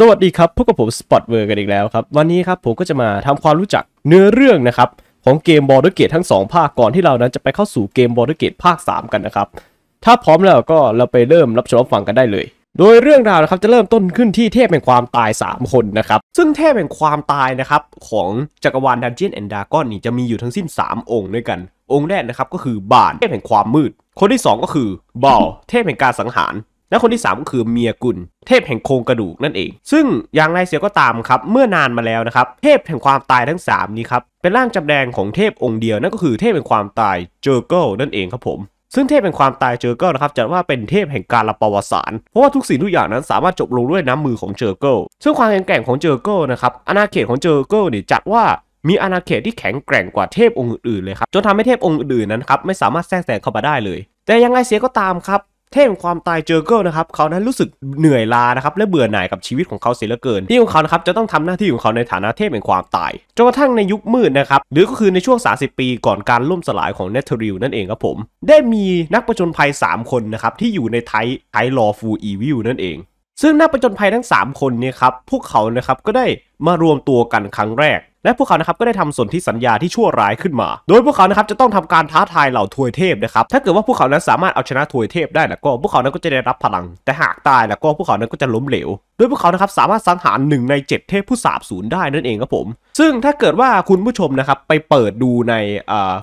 สวัสดีครับพบกับผมสปอตเวอร์กันอีกแล้วครับวันนี้ครับผมก็จะมาทำความรู้จักเนื้อเรื่องนะครับของเกมบอเอร์เกตทั้ง 2 ภาคก่อนที่เรานั้นจะไปเข้าสู่เกมบอเอร์เกตภาค 3 กันนะครับถ้าพร้อมแล้วก็เราไปเริ่มรับชมฟังกันได้เลย โดยเรื่องราวนะครับจะเริ่มต้นขึ้นที่เทพแห่งความตาย 3 คนนะครับซึ่งเทพแห่งความตายนะครับของจักรวาลดันเจียนแอนด์ดากอนนี่จะมีอยู่ทั้งสิ้น 3 องค์ด้วยกัน องค์แรกนะครับก็คือบานเทพแห่งความมืด คนที่2ก็คือบอลเทพแห่งการสังหารและคนที่ 3 ก็คือเมียกุล เทพแห่งโครงกระดูกนั่นเอง ซึ่งอย่างไรเสียก็ตามครับเมื่อนานมาแล้วนะครับเทพแห่งความตายทั้ง 3 นี้ครับเป็นร่างจำแดงของเทพองค์เดียวนั่นก็คือเทพแห่งความตายเจอเกิลนั่นเองครับผมซึ่งเทพแห่งความตายเจอเกิลนะครับจัดว่าเป็นเทพแห่งการละปวสารเพราะว่าทุกสิ่งทุกอย่างนั้นสามารถจบลงด้วยน้ำมือของเจอเกิลซึ่งความแข็งแกร่งของเจอเกิลนะครับอาณาเขตของเจอเกิลเนี่ยจัดว่ามีอาณาเขตที่แข็งแกร่งกว่าเทพองค์อื่นเลยครับจนทำให้เทพองค์อื่นนั้นครับไม่สามารถแทรกแซงเข้ามาได้เลย แต่ยังไงเสียก็ตามครับเทพงความตายเจอเกิลนะครับเขานั้นรู้สึกเหนื่อยล้านะครับ และเบื่อหน่ายกับชีวิตของเขาเสียเหลือเกินที่ของเขาครับจะต้องทำหน้าที่ของเขาในฐานะเทพแห่งความตายจนกระทั่งในยุคมืดนะครับ หรือก็คือในช่วง 30 ปีก่อนการล่มสลายของเนเธอริลนั่นเองครับผม ได้มีนักประจนภัย 3 คนนะครับที่อยู่ในไทไทลอฟูอีวิลนั่นเอง ซึ่งนักประจนภัยทั้ง 3 คนเนี่ยครับพวกเขานะครับก็ได้มารวมตัวกันครั้งแรกและพวกเขานะครับก็ได้ทำสนธิสัญญาที่ชั่วร้ายขึ้นมา โดยพวกเขานะครับจะต้องทำการท้าทายเหล่าทวยเทพนะครับ ถ้าเกิดว่าพวกเขานั้นสามารถเอาชนะทวยเทพได้แล้วก็พวกเขานั้นก็จะได้รับพลัง แต่หากตายแล้วก็พวกเขานั้นก็จะล้มเหลว โดยพวกเขานะครับสามารถสังหารหนึ่งใน 7 เทพผู้สาบสูญได้นั่นเองครับผม ซึ่งถ้าเกิดว่าคุณผู้ชมนะครับไปเปิดดูใน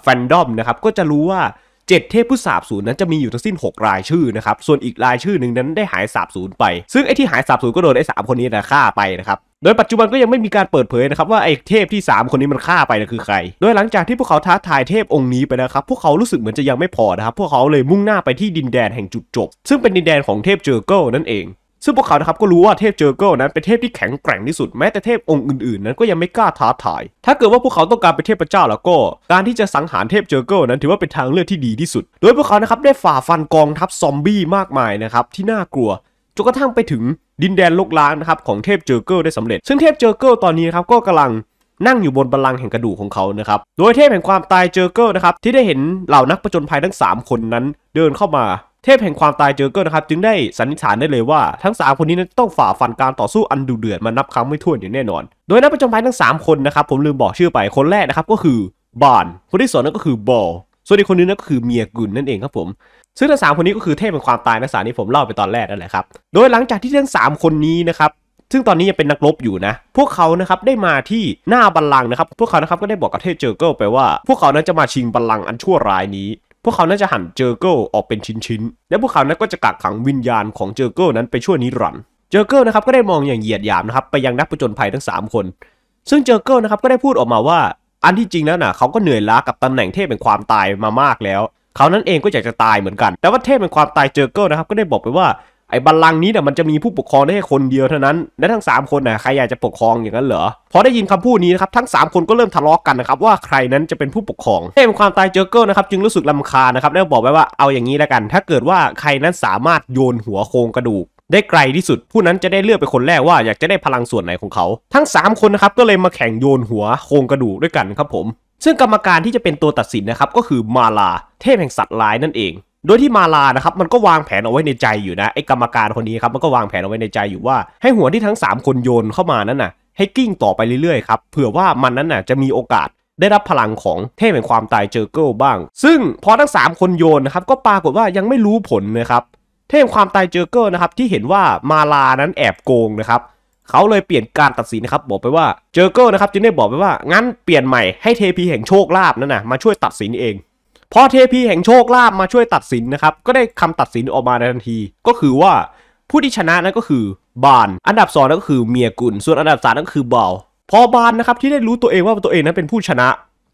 แฟนดอมนะครับก็จะรู้ว่า7 เทพผู้สาบสูญนั้นจะมีอยู่ทั้งสิ้น 6 รายชื่อนะครับ ส่วนอีกรายชื่อหนึ่งนั้นได้หายสาบสูญไป ซึ่งไอ้ที่หายสาบสูญก็โดนไอ้สามคนนี้นะฆ่าไปนะครับ โดยปัจจุบันก็ยังไม่มีการเปิดเผยนะครับ ว่าไอ้เทพที่ 3 คนนี้มันฆ่าไปนะคือใคร โดยหลังจากที่พวกเขาท้าทายเทพองค์นี้ไปนะครับ พวกเขารู้สึกเหมือนจะยังไม่พอนะครับ พวกเขาเลยมุ่งหน้าไปที่ดินแดนแห่งจุดจบ ซึ่งเป็นดินแดนของเทพเจอเกิลนั่นเองซึ่งพวกเขานะครับก็รู้ว่าเทพเจอเกิลนั้นเป็นเทพที่แข็งแกร่งที่สุดแม้แต่เทพองค์อื่นๆนั้นก็ยังไม่กล้าท้าทาย ถ้าเกิดว่าพวกเขาต้องการเป็นเทพเจ้าแล้วก็ การที่จะสังหารเทพเจอเกิลนั้นถือว่าเป็นทางเลือกที่ดีที่สุด โดยพวกเขานะครับได้ฝ่าฟันกองทัพซอมบี้มากมายนะครับที่น่ากลัวจนกระทั่งไปถึงดินแดนลกล้างนะครับของเทพเจอเกิลได้สำเร็จ ซึ่งเทพเจอเกิลตอนนี้นครับก็กำลังนั่งอยู่บนบัลลังก์แห่งกระดูกของเขานะครับ โดยเทพแห่งความตายเจอเกิลนะครับที่ได้เห็นเหล่านักประจนภัยทั้ง 3 คนนั้นเดินเข้ามาเทพแห่งความตายเจอเกิลนะครับจึงได้สันนิษฐานได้เลยว่า ทั้ง 3 คนนี้นั้นต้องฝ่าฟันการต่อสู้อันดุเดือดมานับครั้งไม่ถ้วนอย่างแน่นอน โดยนักประจำภัยทั้ง 3 คนนะครับผมลืมบอกชื่อไปคนแรกนะครับก็คือบานคนที่สองนั่นก็คือบอลส่วนอีกคนนึงนั่นก็คือเมียกุนนั่นเองครับผม ซึ่งทั้งสามคนนี้ก็คือเทพแห่งความตายนักสารที่ผมเล่าไปตอนแรกนั่นแหละครับโดยหลังจากที่ทั้ง3 คนนี้นะครับซึ่งตอนนี้ยังเป็นนักรบอยู่นะ พวกเขานะครับได้มาที่หน้าบัลลังก์นะครับ พวกเขานะครับก็ได้บอกกับเทพเจอเกิลไปว่าพวกเขานั้นจะมาชิงบัลลังก์อันชั่วร้ายนี้พวกเขานั้นจะหั่นเจอเกิลออกเป็นชิ้นๆ และพวกเขานั้นก็จะกักขังวิญญาณของเจอเกิลนั้นไปชั่วนิรันดร์ เจอเกิลนะครับก็ได้มองอย่างเหยียดหยามนะครับไปยังนักผจญภัยทั้ง 3 คน ซึ่งเจอเกิลนะครับก็ได้พูดออกมาว่าอันที่จริงแล้วนะเขาก็เหนื่อยล้ากับตำแหน่งเทพเป็นความตายมามากแล้ว เขานั้นเองก็อยากจะตายเหมือนกัน แต่ว่าเทพเป็นความตายเจอเกิลนะครับก็ได้บอกไปว่าไอ้บัลลังก์นี้เนี่ยมันจะมีผู้ปกครองได้แค่คนเดียว เท่านั้นและทั้ง3คนน่ะใครอยากจะปกครองอย่างนั้นเหรอพอได้ยินคำพูดนี้นะครับทั้ง 3 คนก็เริ่มทะเลาะกันนะครับว่าใครนั้นจะเป็นผู้ปกครอง เทพความตายเจอเกิลนะครับจึงรู้สึกลาคานะครับแล้วบอกไว้ว่าเอาอย่างนี้แล้วกัน ถ้าเกิดว่าใครนั้นสามารถโยนหัวโครงกระดูกได้ไกลที่สุด ผู้นั้นจะได้เลือกเป็นคนแรกว่าอยากจะได้พลังส่วนไหนของเขา ทั้ง 3 คนนะครับก็เลยมาแข่งโยนหัวโครงกระดูกด้วยกันครับผมซึ่งกรรมการที่จะเป็นตัวตัดสินนะครับก็คือมาลาเทพแห่งสัตว์ร้ายนั่นเองโดยที่มาลานะครับมันก็วางแผนเอาไว้ในใจอยู่นะไอ้กรรมการคนนี้ครับมันก็วางแผนเอาไว้ในใจอยู่ ว่าให้หัวที่ทั้ง 3 คนโยนเข้ามานั้นน่ะให้กิ้งต่อไปเรื่อยๆครับเผื่อว่ามันนั้นน่ะจะมีโอกาสได้รับพลังของเทพแห่งความตายเจอเกิลบ้าง ซึ่งพอทั้ง 3 คนโยนนะครับก็ปรากฏว่ายังไม่รู้ผลนะครับเทพแห่งความตายเจอเกิลนะครับที่เห็นว่ามาลานั้นแอบโกงนะครับเขาเลยเปลี่ยนการตัดสินนะครับบอกไปว่าเจอเกิลนะครับจึงได้บอกไปว่างั้นเปลี่ยนใหม่ให้เทพีแห่งโชคลาภนั่นนะมาช่วยตัดสินเองพอเทพีแห่งโชคลาภมาช่วยตัดสินนะครับก็ได้คำตัดสินออกมาในทันทีก็คือว่า ผู้ที่ชนะนั่นก็คือบานอันดับสองนั่นก็คือเมียกุล ส่วนอันดับสามนั่นก็คือเบา พอบานนะครับที่ได้รู้ตัวเองว่าตัวเองนั้นเป็นผู้ชนะ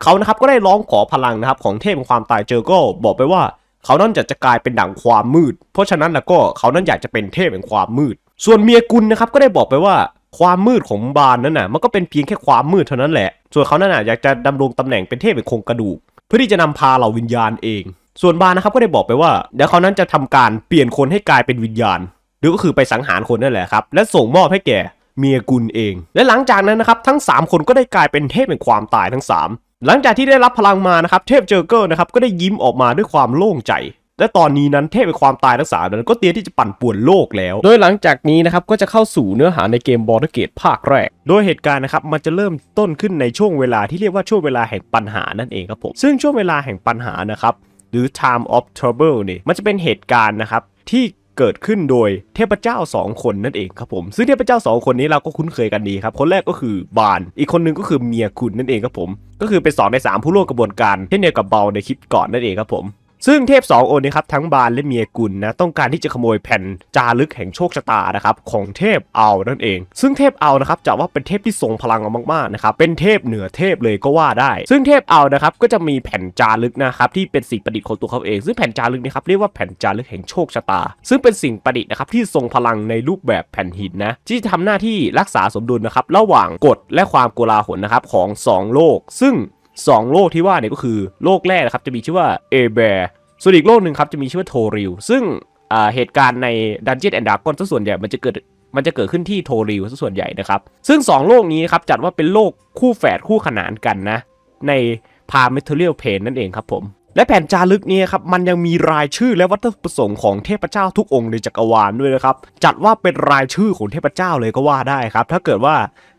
เขานะครับก็ได้ร้องขอพลังนะครับของเทพความตายเจอก็บอกไปว่าเขานั่นจะจะกลายเป็นดั่งความมืด เพราะฉะนั้นแล้วก็เขานั่นอยากจะเป็นเทพแห่งความมืด ส่วนเมียกุลนะครับก็ได้บอกไปว่าความมืดของบานนั้นน่ะมันก็เป็นเพียงแค่ความมืดเท่านั้นแหละ ส่วนเขานั่นน่ะอยากจะดำรงตำแหน่งเป็นเทพแห่งโครงกระดูกเพื่อที่จะนำพาเหล่าวิญญาณเอง ส่วนบานะครับก็ได้บอกไปว่าเดี๋ยวเขานั้นจะทำการเปลี่ยนคนให้กลายเป็นวิญญาณ หรือก็คือไปสังหารคนนั่นแหละครับ และส่งมอบให้แก่เมียกุลเอง และหลังจากนั้นนะครับ ทั้ง 3 คนก็ได้กลายเป็นเทพแห่งความตายทั้ง 3 หลังจากที่ได้รับพลังมานะครับเทพเจอเกอร์นะครับก็ได้ยิ้มออกมาด้วยความโล่งใจและตอนนี้นั้นเทพแห่งความตายทั้งสามนั้นก็เตรียมที่จะปั่นป่วนโลกแล้ว โดยหลังจากนี้นะครับก็จะเข้าสู่เนื้อหาในเกมบอร์เกตภาคแรก โดยเหตุการณ์นะครับมันจะเริ่มต้นขึ้นในช่วงเวลาที่เรียกว่าช่วงเวลาแห่งปัญหานั่นเองครับผม ซึ่งช่วงเวลาแห่งปัญหานะครับหรือ time of trouble นี่มันจะเป็นเหตุการณ์นะครับที่เกิดขึ้นโดยเทพเจ้า 2 คนนั่นเองครับผม ซึ่งเทพเจ้า 2 คนนี้เราก็คุ้นเคยกันดีครับ คนแรกก็คือบาน อีกคนนึงก็คือเมียคุณนั่นเองครับผม ก็คือเป็น2ใน3 ผู้ร่วมกระบวนการเช่นเดียวกับเบาในคลิปก่อนนั่นเองครับผมซึ่งเทพสององค์นี้ครับทั้งบานและเมียกุลนะต้องการที่จะขโมยแผ่นจารึกแห่งโชคชะตานะครับของเทพเอานั่นเอง ซึ่งเทพเอานะครับจะว่าเป็นเทพที่ทรงพลังมากๆนะครับเป็นเทพเหนือเทพเลยก็ว่าได้ ซึ่งเทพเอานะครับก็จะมีแผ่นจารึกนะครับ ที่เป็นสิ่งประดิษฐ์ของตัวเขาเอง ซึ่งแผ่นจารึกนี้ครับเรียกว่าแผ่นจารึกแห่งโชคชะตา ซึ่งเป็นสิ่งประดิษฐ์นะครับที่ทรงพลังในรูปแบบแผ่นหินนะที่ทำหน้าที่รักษาสมดุลนะครับระหว่างกฎและความกกลาหลนะครับของ 2 โลก ซึ่ง2โลกที่ว่าเนี่ยก็คือโลกแรกนะครับจะมีชื่อว่าเอเบร์ ส่วนอีกโลกหนึ่งครับจะมีชื่อว่าโทริวซึ่งเหตุการณ์ในดันเจี้ยนแอนด์ดากอนส่วนใหญ่มันจะเกิดมันจะเกิดขึ้นที่โทริวส่วนใหญ่นะครับ ซึ่ง 2 โลกนี้ครับจัดว่าเป็นโลกคู่แฝดคู่ขนานกันนะในพาเมทัลเลียลเพนนั่นเองครับผมและแผ่นจารึกนี้ครับมันยังมีรายชื่อและวัตถุประสงค์ของเทพเจ้าทุกองค์ในจักรวาลด้วยนะครับ จัดว่าเป็นรายชื่อของเทพเจ้าเลยก็ว่าได้ครับ ถ้าเกิดว่า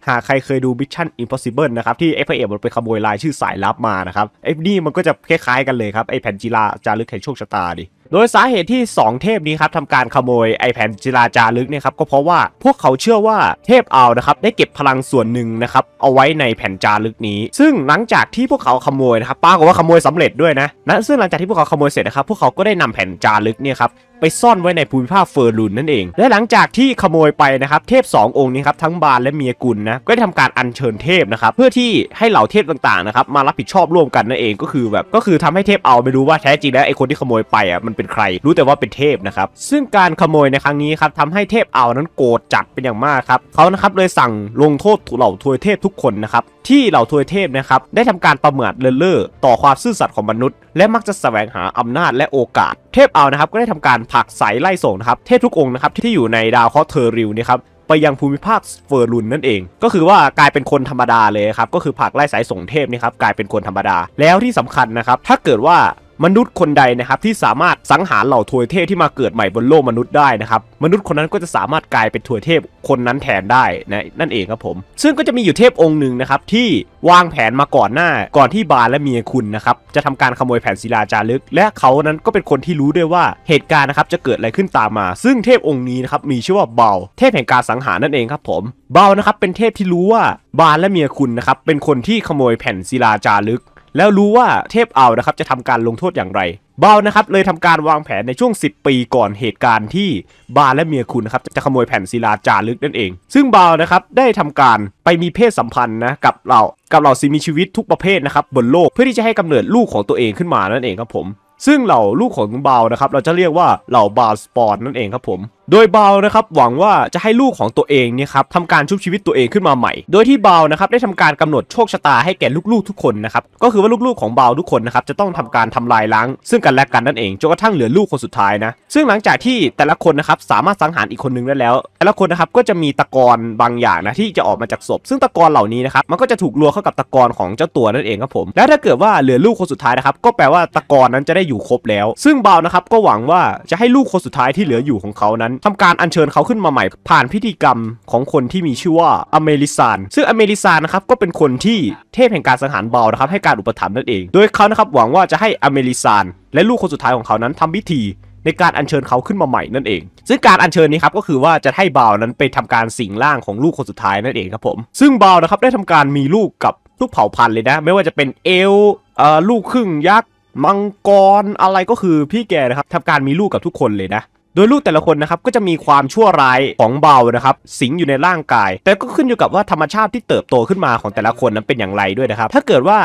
หากใครเคยดู Mission Impossible นะครับที่ f อ a มันไปขโมยรายชื่อสายลับมานะครับไอ้นี่มันก็จะคล้ายๆกันเลยครับไอ้แผ่นจีลาจารึกแห่งโชคชะตาดิโดยสาเหตุที่ 2 เทพนี้ครับทำการขโมย ไอแผ่นจิราจารึกเนี่ยครับก็เพราะว่า พวกเขาเชื่อว่าเทพอาวนะครับได้เก็บพลังส่วนหนึ่งนะครับเอาไว้ในแผ่นจารึกนี้ ซึ่งหลังจากที่พวกเขาขโมยนะครับป้ากว่าขโมยสำเร็จด้วยนะนะซึ่งหลังจากที่พวกเขาขโมยเสร็จนะครับพวกเขาก็ได้นำแผ่นจารึกเนี่ยครับไปซ่อนไว้ในภูมิภาคเฟอร์ลุนนั่นเอง และหลังจากที่ขโมยไปนะครับเทพ 2 องค์นี้ครับ ทั้งบาลและเมียกุลนะก็ได้ทำการอัญเชิญเทพนะครับเพื่อที่ให้เหล่าเทพต่างๆนะครับมารับผิดชอบร่วมกันนั่นเองก็คือแบบก็คือทำให้เทพเอาไม่รู้ว่าแท้จริงแล้วไอ้คนที่ขโมยไปอ่ะมันเป็นใครรู้แต่ว่าเป็นเทพนะครับซึ่งการขโมยในครั้งนี้ครับทำให้เทพเอานั้นโกรธจัดเป็นอย่างมากครับเขานะครับเลยสั่งลงโทษเหล่าทวยเทพทุกคนนะครับที่เหล่าทวยเทพนะครับได้ทำการประมาทเลินเล่อต่อความซื่อสัตย์ของมนุษย์และมักจะแสวงหาอำนาจและโอกาสเทพเอานะครับก็ได้ทำการผักใสไล่ส่งนะครับ เทพทุกองค์นะครับที่อยู่ในดาวเคราะห์เทอริวนะครับไปยังภูมิภาคเฟอร์ลุนนั่นเอง ก็คือว่ากลายเป็นคนธรรมดาเลยครับก็คือผักไล่สายส่งเทพนี่ครับกลายเป็นคนธรรมดาแล้วที่สำคัญนะครับถ้าเกิดว่ามนุษย์คนใดนะครับที่สามารถสังหารเหล่าทวยเทพที่มาเกิดใหม่บนโลกมนุษย์ได้นะครับ มนุษย์คนนั้นก็จะสามารถกลายเป็นทวยเทพคนนั้นแทนได้นะนั่นเองครับผมซึ่งก็จะมีอยู่เทพองค์หนึ่งนะครับที่วางแผนมาก่อนหน้าก่อนที่บาลและเมียคุณนะครับจะทำการขโมยแผ่นศิลาจารึก และเขานั้นก็เป็นคนที่รู้ด้วยว่าเหตุการณ์นะครับจะเกิดอะไรขึ้นตามมา ซึ่งเทพองค์นี้นะครับมีชื่อว่าเบา เทพแห่งการสังหารนั่นเองครับผมเบานะครับเป็นเทพที่รู้ว่าบาลและเมียคุณนะครับเป็นคนที่ขโมยแผ่นศิลาจารึกแล้วรู้ว่าเทพเอานะครับจะทำการลงโทษอย่างไร บานะครับเลยทำการวางแผนในช่วง 10 ปีก่อนเหตุการณ์ที่บาและเมียคุณนะครับจะขโมยแผ่นศิลาจารึกนั่นเอง ซึ่งบานะครับได้ทำการไปมีเพศสัมพันธ์นะกับเรากับเราสิ่งมีชีวิตทุกประเภทนะครับบนโลกเพื่อที่จะให้กำเนิดลูกของตัวเองขึ้นมานั่นเองครับผม ซึ่งเหล่าลูกของบานะครับเราจะเรียกว่าเหล่าบาสปอร์นั่นเองครับผมโดยเบานะครับหวังว่าจะให้ลูกของตัวเองเนี่ยครับทำการชุบชีวิตตัวเองขึ้นมาใหม่ โดยที่เบานะครับได้ทำการกำหนดโชคชะตาให้แก่ลูกๆ ทุกคนนะครับ ก็คือว่าลูกๆของเบาทุกคนนะครับจะต้องทำการทำลายล้าง ซึ่งกันและกันนั่นเองจนกระทั่งเหลือลูกคนสุดท้ายนะซึ่งหลังจากที่แต่ละคนนะครับสามารถสังหารอีกคนนึงได้แล้ว แต่ละคนนะครับก็จะมีตะกอนบางอย่างนะที่จะออกมาจากศพซึ่งตะกอนเหล่านี้นะครับมันก็จะถูกรวมเข้ากับตะกอนของเจ้าตัวนั่นเองครับผมและถ้าเกิดว่าเหลือลูกคนสุดท้ายนะครับก็แปลว่าตะกอนนั้นจะได้อยู่ครบแล้ว ซึ่งบานะครับก็หวังว่าจะให้ลูกคนสุดท้ายที่เหลืออยู่ของเขานั้นทำการอัญเชิญเขาขึ้นมาใหม่ผ่านพิธีกรรมของคนที่มีชื่อว่าอเมริซานซึ่งอเมริซานนะครับก็เป็นคนที่เทพแห่งการสังหารเบานะครับ ให้การอุปถัมภ์นั่นเอง โดยเขานะครับหวังว่าจะให้อเมริซานและลูกคนสุดท้ายของเขานั้นทำพิธี ในการอัญเชิญเขาขึ้นมาใหม่นั่นเอง ซึ่งการอัญเชิญนี้ครับก็คือว่าจะให้บ่าวนั้นไปทำการสิงร่างของลูกคนสุดท้ายนั่นเองครับผมซึ่งบ่าวนะครับได้ทำการมีลูกกับลูกเผ่าพันธุ์เลยนะไม่ว่าจะเป็นเอลเอ่อลูกครึ่ง ยักษ์มังกรอะไรก็คือพี่แกนะครับทำการมีลูกกับทุกคนเลยนะโดยลูกแต่ละคนนะครับก็จะมีความชั่วร้ายของเบานะครับสิงอยู่ในร่างกาย แต่ก็ขึ้นอยู่กับว่า ธรรมชาติที่เติบโตขึ้นมาของแต่ละคนนั้นเป็นอย่างไรด้วยนะครับถ้าเกิดว่า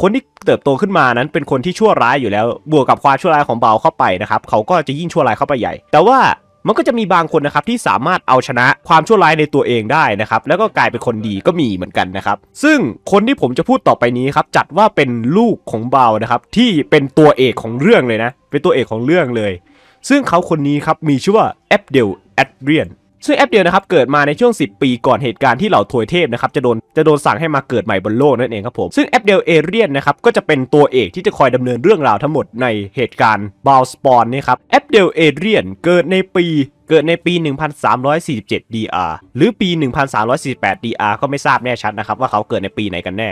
คนที่เติบโตขึ้นมานั้น เป็นคนที่ชั่วร้ายอยู่แล้ว บวกกับความชั่วร้ายของเบาเข้าไปนะครับ เขาก็จะยิ่งชั่วร้ายเข้าไปใหญ่ แต่ว่ามันก็จะมีบางคนนะครับที่สามารถเอาชนะความชั่วร้ายในตัวเองได้นะครับแล้วก็กลายเป็นคนดีก็มีเหมือนกันนะครับ ซึ่งคนที่ผมจะพูดต่อไปนี้ครับจัดว่าเป็นลูกของเบานะครับที่เป็นตัวเอกของเรื่องเลยนะเป็นตัวเอกของเรื่องเลยซึ่งเขาคนนี้ครับ มีชื่อว่าแอปเดลแอดเรียนซึ่งแอปเดลนะครับเกิดมาในช่วง 10 ปีก่อนเหตุการณ์ที่เหล่าทวยเทพนะครับจะโดนจะโดนสั่งให้มาเกิดใหม่บนโลกนั่นเองครับผม ซึ่งแอปเดลเอเรียนนะครับก็จะเป็นตัวเอกที่จะคอยดำเนินเรื่องราวทั้งหมดในเหตุการณ์บาวสปอนนี่ครับแอปเดลเอเรียนเกิดในปีเกิดในปี 1347 DR หรือปี 1348 DR ก็ไม่ทราบแน่ชัดนะครับว่าเขาเกิดในปีไหนกันแน่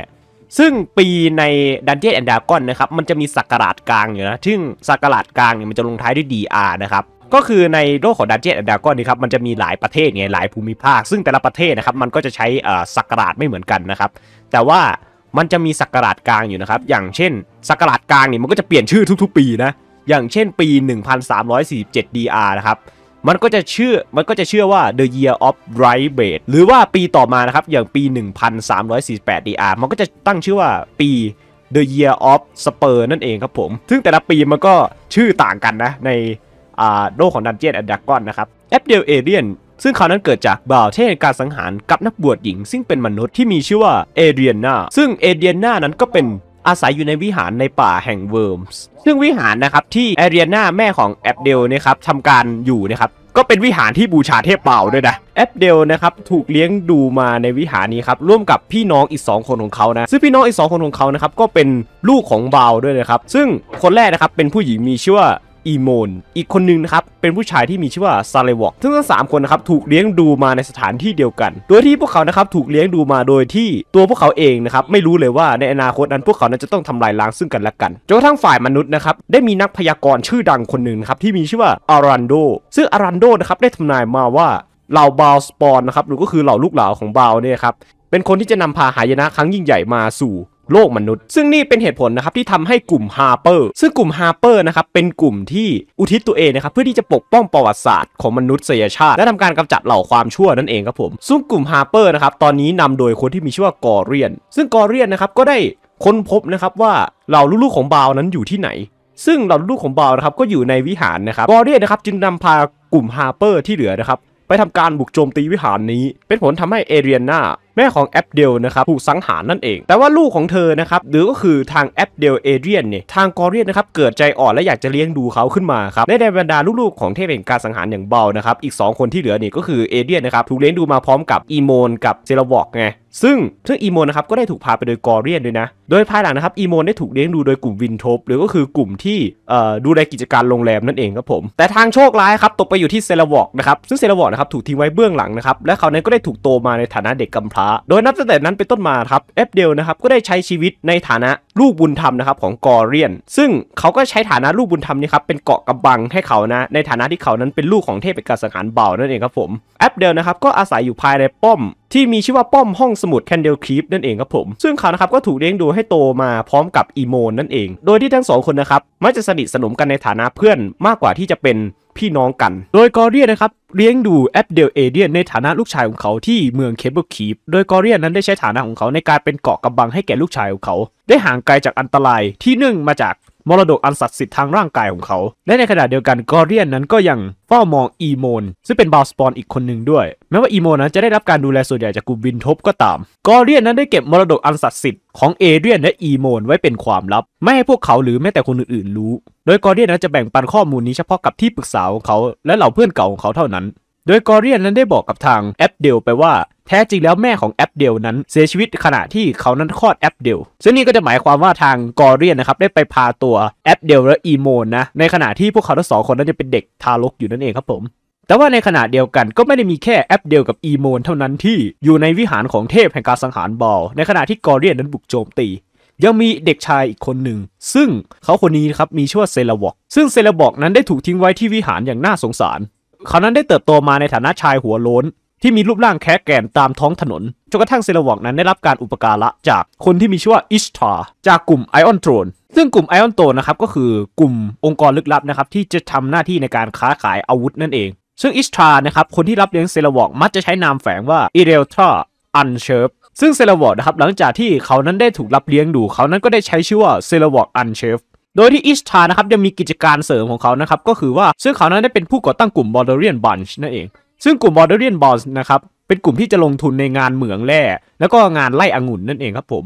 ซึ่งปีใน d u n g e o ย and d ดาก o n นะครับมันจะมีสักการะกลางอยู่นะ ซึ่งสักการะกลางเนี่ยมันจะลงท้ายด้วย DR นะครับก็คือในโลกของ d u n g e o ย and d ดาก o n นี่ครับมันจะมีหลายประเทศไงหลายภูมิภาค ซึ่งแต่ละประเทศนะครับมันก็จะใช้สักการะไม่เหมือนกันนะครับแต่ว่ามันจะมีสักการะกลางอยู่นะครับอย่างเช่นสักการะกลางเนี่ยมันก็จะเปลี่ยนชื่อทุกๆ ปีนะ อย่างเช่นปี 1347 DR นะครับมันก็จะเชื่อ มันก็จะเชื่อว่า the year of right b a t หรือว่าปีต่อมานะครับ อย่างปี 1348 DR มันก็จะตั้งชื่อว่าปี the year of spur นั่นเองครับผม ซึ่งแต่ละปีมันก็ชื่อต่างกันนะ ในโลกของดันเจียนแอนด์ดักกอนนะครับแอปเดลเอเดียนซึ่งคราวนั้นเกิดจากบ่าวเทศการสังหารกับนักบวชหญิง ซึ่งเป็นมนุษย์ที่มีชื่อว่าเอเดียนาซึ่งเอเดียนานั้นก็เป็นอาศัยอยู่ในวิหารในป่าแห่งเวิร์มส์ซึ่งวิหารนะครับที่แอเรียนาแม่ของแอบเดลนะครับทำการอยู่นะครับก็เป็นวิหารที่บูชาเทพเป่าด้วยนะแอปเดลนะครับถูกเลี้ยงดูมาในวิหารนี้ครับร่วมกับพี่น้องอีก 2 คนของเขานะซึ่งพี่น้องอีก 2 คนของเขานะครับก็เป็นลูกของเบาด้วยนะครับซึ่งคนแรกนะครับเป็นผู้หญิงมีชื่อว่าอีโมนอีกคนนึงนะครับ เป็นผู้ชายที่มีชื่อว่าซาเลวอก ซึ่งทั้งสามคนนะครับถูกเลี้ยงดูมาในสถานที่เดียวกัน โดยที่พวกเขานะครับถูกเลี้ยงดูมาโดยที่ตัวพวกเขาเองนะครับไม่รู้เลยว่าในอนาคตนั้นพวกเขานั้นจะต้องทำลายล้างซึ่งกันและกันจนกระทั่งฝ่ายมนุษย์นะครับได้มีนักพยากรณ์ชื่อดังคนหนึ่งครับที่มีชื่อว่าอารันโดซึ่งอารันโดนะครับได้ทำนายมาว่าเหล่าบาวสปอนนะครับหรือก็คือเหล่าลูกเหล่าของบาวเนี่ยครับเป็นคนที่จะนำพาหายนะครั้งยิ่งใหญ่มาสู่โลกมนุษย์ ซึ่งนี่เป็นเหตุผลนะครับ ที่ทำให้กลุ่มฮาร์เปอร์ซึ่งกลุ่มฮาร์เปอร์นะครับเป็นกลุ่มที่อุทิศตัวเองนะครับเพื่อที่จะปกป้องประวัติศาสตร์ของมนุษยชาติ และทำการกำจัดเหล่าความชั่วนั่นเองครับผมซึ่งกลุ่มฮาร์เปอร์นะครับตอนนี้นำโดยคนที่มีชื่อว่ากอเรียน ซึ่งกอเรียนนะครับก็ได้ค้นพบนะครับว่าเหล่าลูกๆของบาวนั้นอยู่ที่ไหน ซึ่งเหล่าลูกของบาวนะครับก็อยู่ในวิหารนะครับกอเรียนนะครับจึงนำพากลุ่มฮาร์เปอร์ที่เหลือนะครับไปทำการบุกโจมตีวิหารนี้ เป็นผลทำให้เอเรียนาแม่ของแอปเดลนะครับถูกสังหารนั่นเอง แต่ว่าลูกของเธอนะครับ หรือก็คือทางแอปเดลเอเดียนเนี่ยทางกอรีนนะครับเกิดใจอ่อน และอยากจะเลี้ยงดูเขาขึ้นมาครับในในบรรดาลูกๆ ของเทพแห่งการสังหารอย่างเบานะครับอีก 2 คนที่เหลือนี่ ก็คือเอเดียนนะครับถูกเลี้ยงดูมาพร้อมกับ อีโมนกับเซลวอกไง ซึ่งซึ่งอีโมนนะครับก็ได้ถูกพาไปโดยกอรีนด้วยนะ โดยภายหลังนะครับอีโมนได้ถูกเลี้ยงดูโดยกลุ่มวินทบหรือก็คือกลุ่มที่ดูแลกิจการโรงแรมนั่นเองครับผมแต่ทางโชคร้ายครับตกไปอยู่ที่เซลวอกนะครับซึ่งเซลวอกนะครับถูกทิ้งไว้เบื้องหลังนะครับและเขานั้นก็ได้ถูกโตมาในฐานะเด็กกำพร้าโดยนับตั้งแต่นั้นเป็นต้นมาครับเอฟเดลนะครับ ก็ได้ใช้ชีวิตในฐานะลูกบุญธรรมนะครับของกอเรียน ซึ่งเขาก็ใช้ฐานะลูกบุญธรรมนี่ครับเป็นเกาะกำบังให้เขานะในฐานะที่เขานั้นเป็นลูกของเทพเอกสังหารเบานั่นเองครับผมแอปเดลนะครับก็อาศัยอยู่ภายในป้อม ที่มีชื่อว่าป้อมห้องสมุดแคนเดลคีฟนั่นเองครับผม ซึ่งเขานะครับก็ถูกเลี้ยงดูให้โตมาพร้อมกับ อีโมนนั่นเอง โดยที่ทั้งสองคนนะครับมักจะสนิทสนมกันในฐานะเพื่อนมากกว่าที่จะเป็นพี่น้องกัน โดยกอเรียนนะครับเลี้ยงดูแอปเดลเอเดียนในฐานะลูกชายของเขาที่เมืองเคเบิลคีฟโดยกอเรียนนั้นได้ใช้ฐานะของเขาในการเป็นเกาะกำบังให้แก่ลูกชายของเขาได้ห่างไกลจากอันตรายที่เนื่องมาจากมรดกอันศักดิ์สิทธิ์ทางร่างกายของเขา และในขณะเดียวกันกอรเรียนนั้นก็ยังเฝ้ามองอีโมนซึ่งเป็นบาวสปอนอีกคนหนึ่งด้วยแม้ว่าอีโมนนั้นจะได้รับการดูแลส่วนใหญ่จากกลุ่มวินทบก็ตามกอรเรียนนั้นได้เก็บมรดกอันศักดิ์สิทธิ์ของเอเดียนและอีโมนไว้เป็นความลับ ไม่ให้พวกเขาหรือแม้แต่คนอื่นๆรู้โดยกอรเรียนนั้นจะแบ่งปันข้อมูลนี้เฉพาะกับที่ปรึกษาของเขา และเหล่าเพื่อนเก่าของเขาเท่านั้นโดยกอรียนนั้นได้บอกกับทางแอปเดล ไปว่า แท้จริงแล้วแม่ของแอปเดลนั้นเสียชีวิตขณะที่เขานั้นคลอดแอปเดลซึ่งนี่ก็จะหมายความว่าทางกอรียนนะครับได้ไปพาตัวแอปเดลและอีโมนนะในขณะที่พวกเขาทั้งสองคนนั้นจะเป็นเด็กทารกอยู่นั่นเองครับผมแต่ว่าในขณะเดียวกันก็ไม่ได้มีแค่แอปเดียวกับอีโมนเท่านั้นที่อยู่ในวิหารของเทพแห่งการสังหารบอลในขณะที่กอรียนนั้นบุกโจมตี ยังมีเด็กชายอีกคนหนึ่งซึ่งเขาคนนี้ครับมีชื่อว่าเซลวอก ซึ่งเซลวอกนั้นได้ถูกทิ้งไว้ที่วิหารอย่างน่าสงสารเขานั้นได้เติบโตมาในฐานะชายหัวโล้นที่มีรูปร่างแคแก่นตามท้องถนน จนกระทั่งเซลวอกนั้นได้รับการอุปการะจากคนที่มีชื่อว่าอิชทาจากกลุ่มไอออนโทรนซึ่งกลุ่มไอออนโทรนนะครับก็คือกลุ่มองค์กรลึกลับนะครับที่จะทำหน้าที่ในการค้าขายอาวุธนั่นเอง ซึ่งอิชทานะครับคนที่รับเลี้ยงเซลวอกมักจะใช้นามแฝงว่าอิเรลทราอันเชิฟซึ่งเซลวอกนะครับหลังจากที่เขานั้นได้ถูกรับเลี้ยงดูเขานั้นก็ได้ใช้ชื่อว่าเซลวอกอันเชฟโดยที่อิชทานะครับยังมีกิจการเสริมของเขานะครับ ก็คือว่าซึ่งเขานั้นได้เป็นผู้ก่อตั้งกลุ่มบอร์เดเรียนบันช์นั่นเอง ซึ่งกลุ่มบอร์เดเรียนบันช์นะครับเป็นกลุ่มที่จะลงทุนในงานเหมืองแร่แล้วก็งานไล่องุ่นนั่นเองครับผม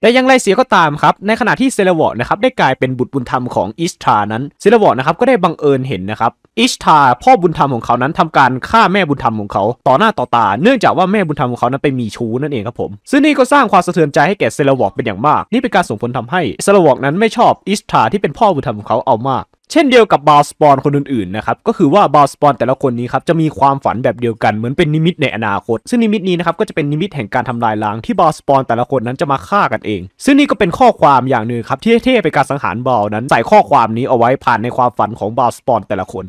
แต่ยังไรเสียก็ตามครับ ในขณะที่เซเลวอร์นะครับได้กลายเป็นบุตรบุญธรรมของอิสทานั้นเซเลวอร์นะครับก็ได้บังเอิญเห็นนะครับอิชทาพ่อบุญธรรมของเขานั้นทำการฆ่าแม่บุญธรรมของเขาต่อหน้าต่อตาเนื่องจากว่าแม่บุญธรรมของเขานั้นไปมีชู้นั่นเองครับผมซึ่งนี่ก็สร้างความสะเทือนใจให้แก่เซลวอกเป็นอย่างมาก นี่เป็นการส่งผลทำให้เซลวอกนั้นไม่ชอบอิชทาที่เป็นพ่อบุญธรรมของเขาเอามาก เช่นเดียวกับบาสปอนคนอื่นๆนะครับก็คือว่าบาสปอนแต่ละคนนี้ครับจะมีความฝันแบบเดียวกันเหมือนเป็นนิมิตในอนาคต ซึ่งนิมิตนี้นะครับก็จะเป็นนิมิตแห่งการทำลายล้างที่บาสปอนแต่ละคนนั้นจะมาฆ่ากันเอง ซึ่งนี่ก็เป็นข้อความอย่างหนึ่งครับที่เท่ไปการสังหารบอลนั้นใส่ข้อความนี้เอาไว้ผ่านในความฝันของบาสปอนแต่ละคน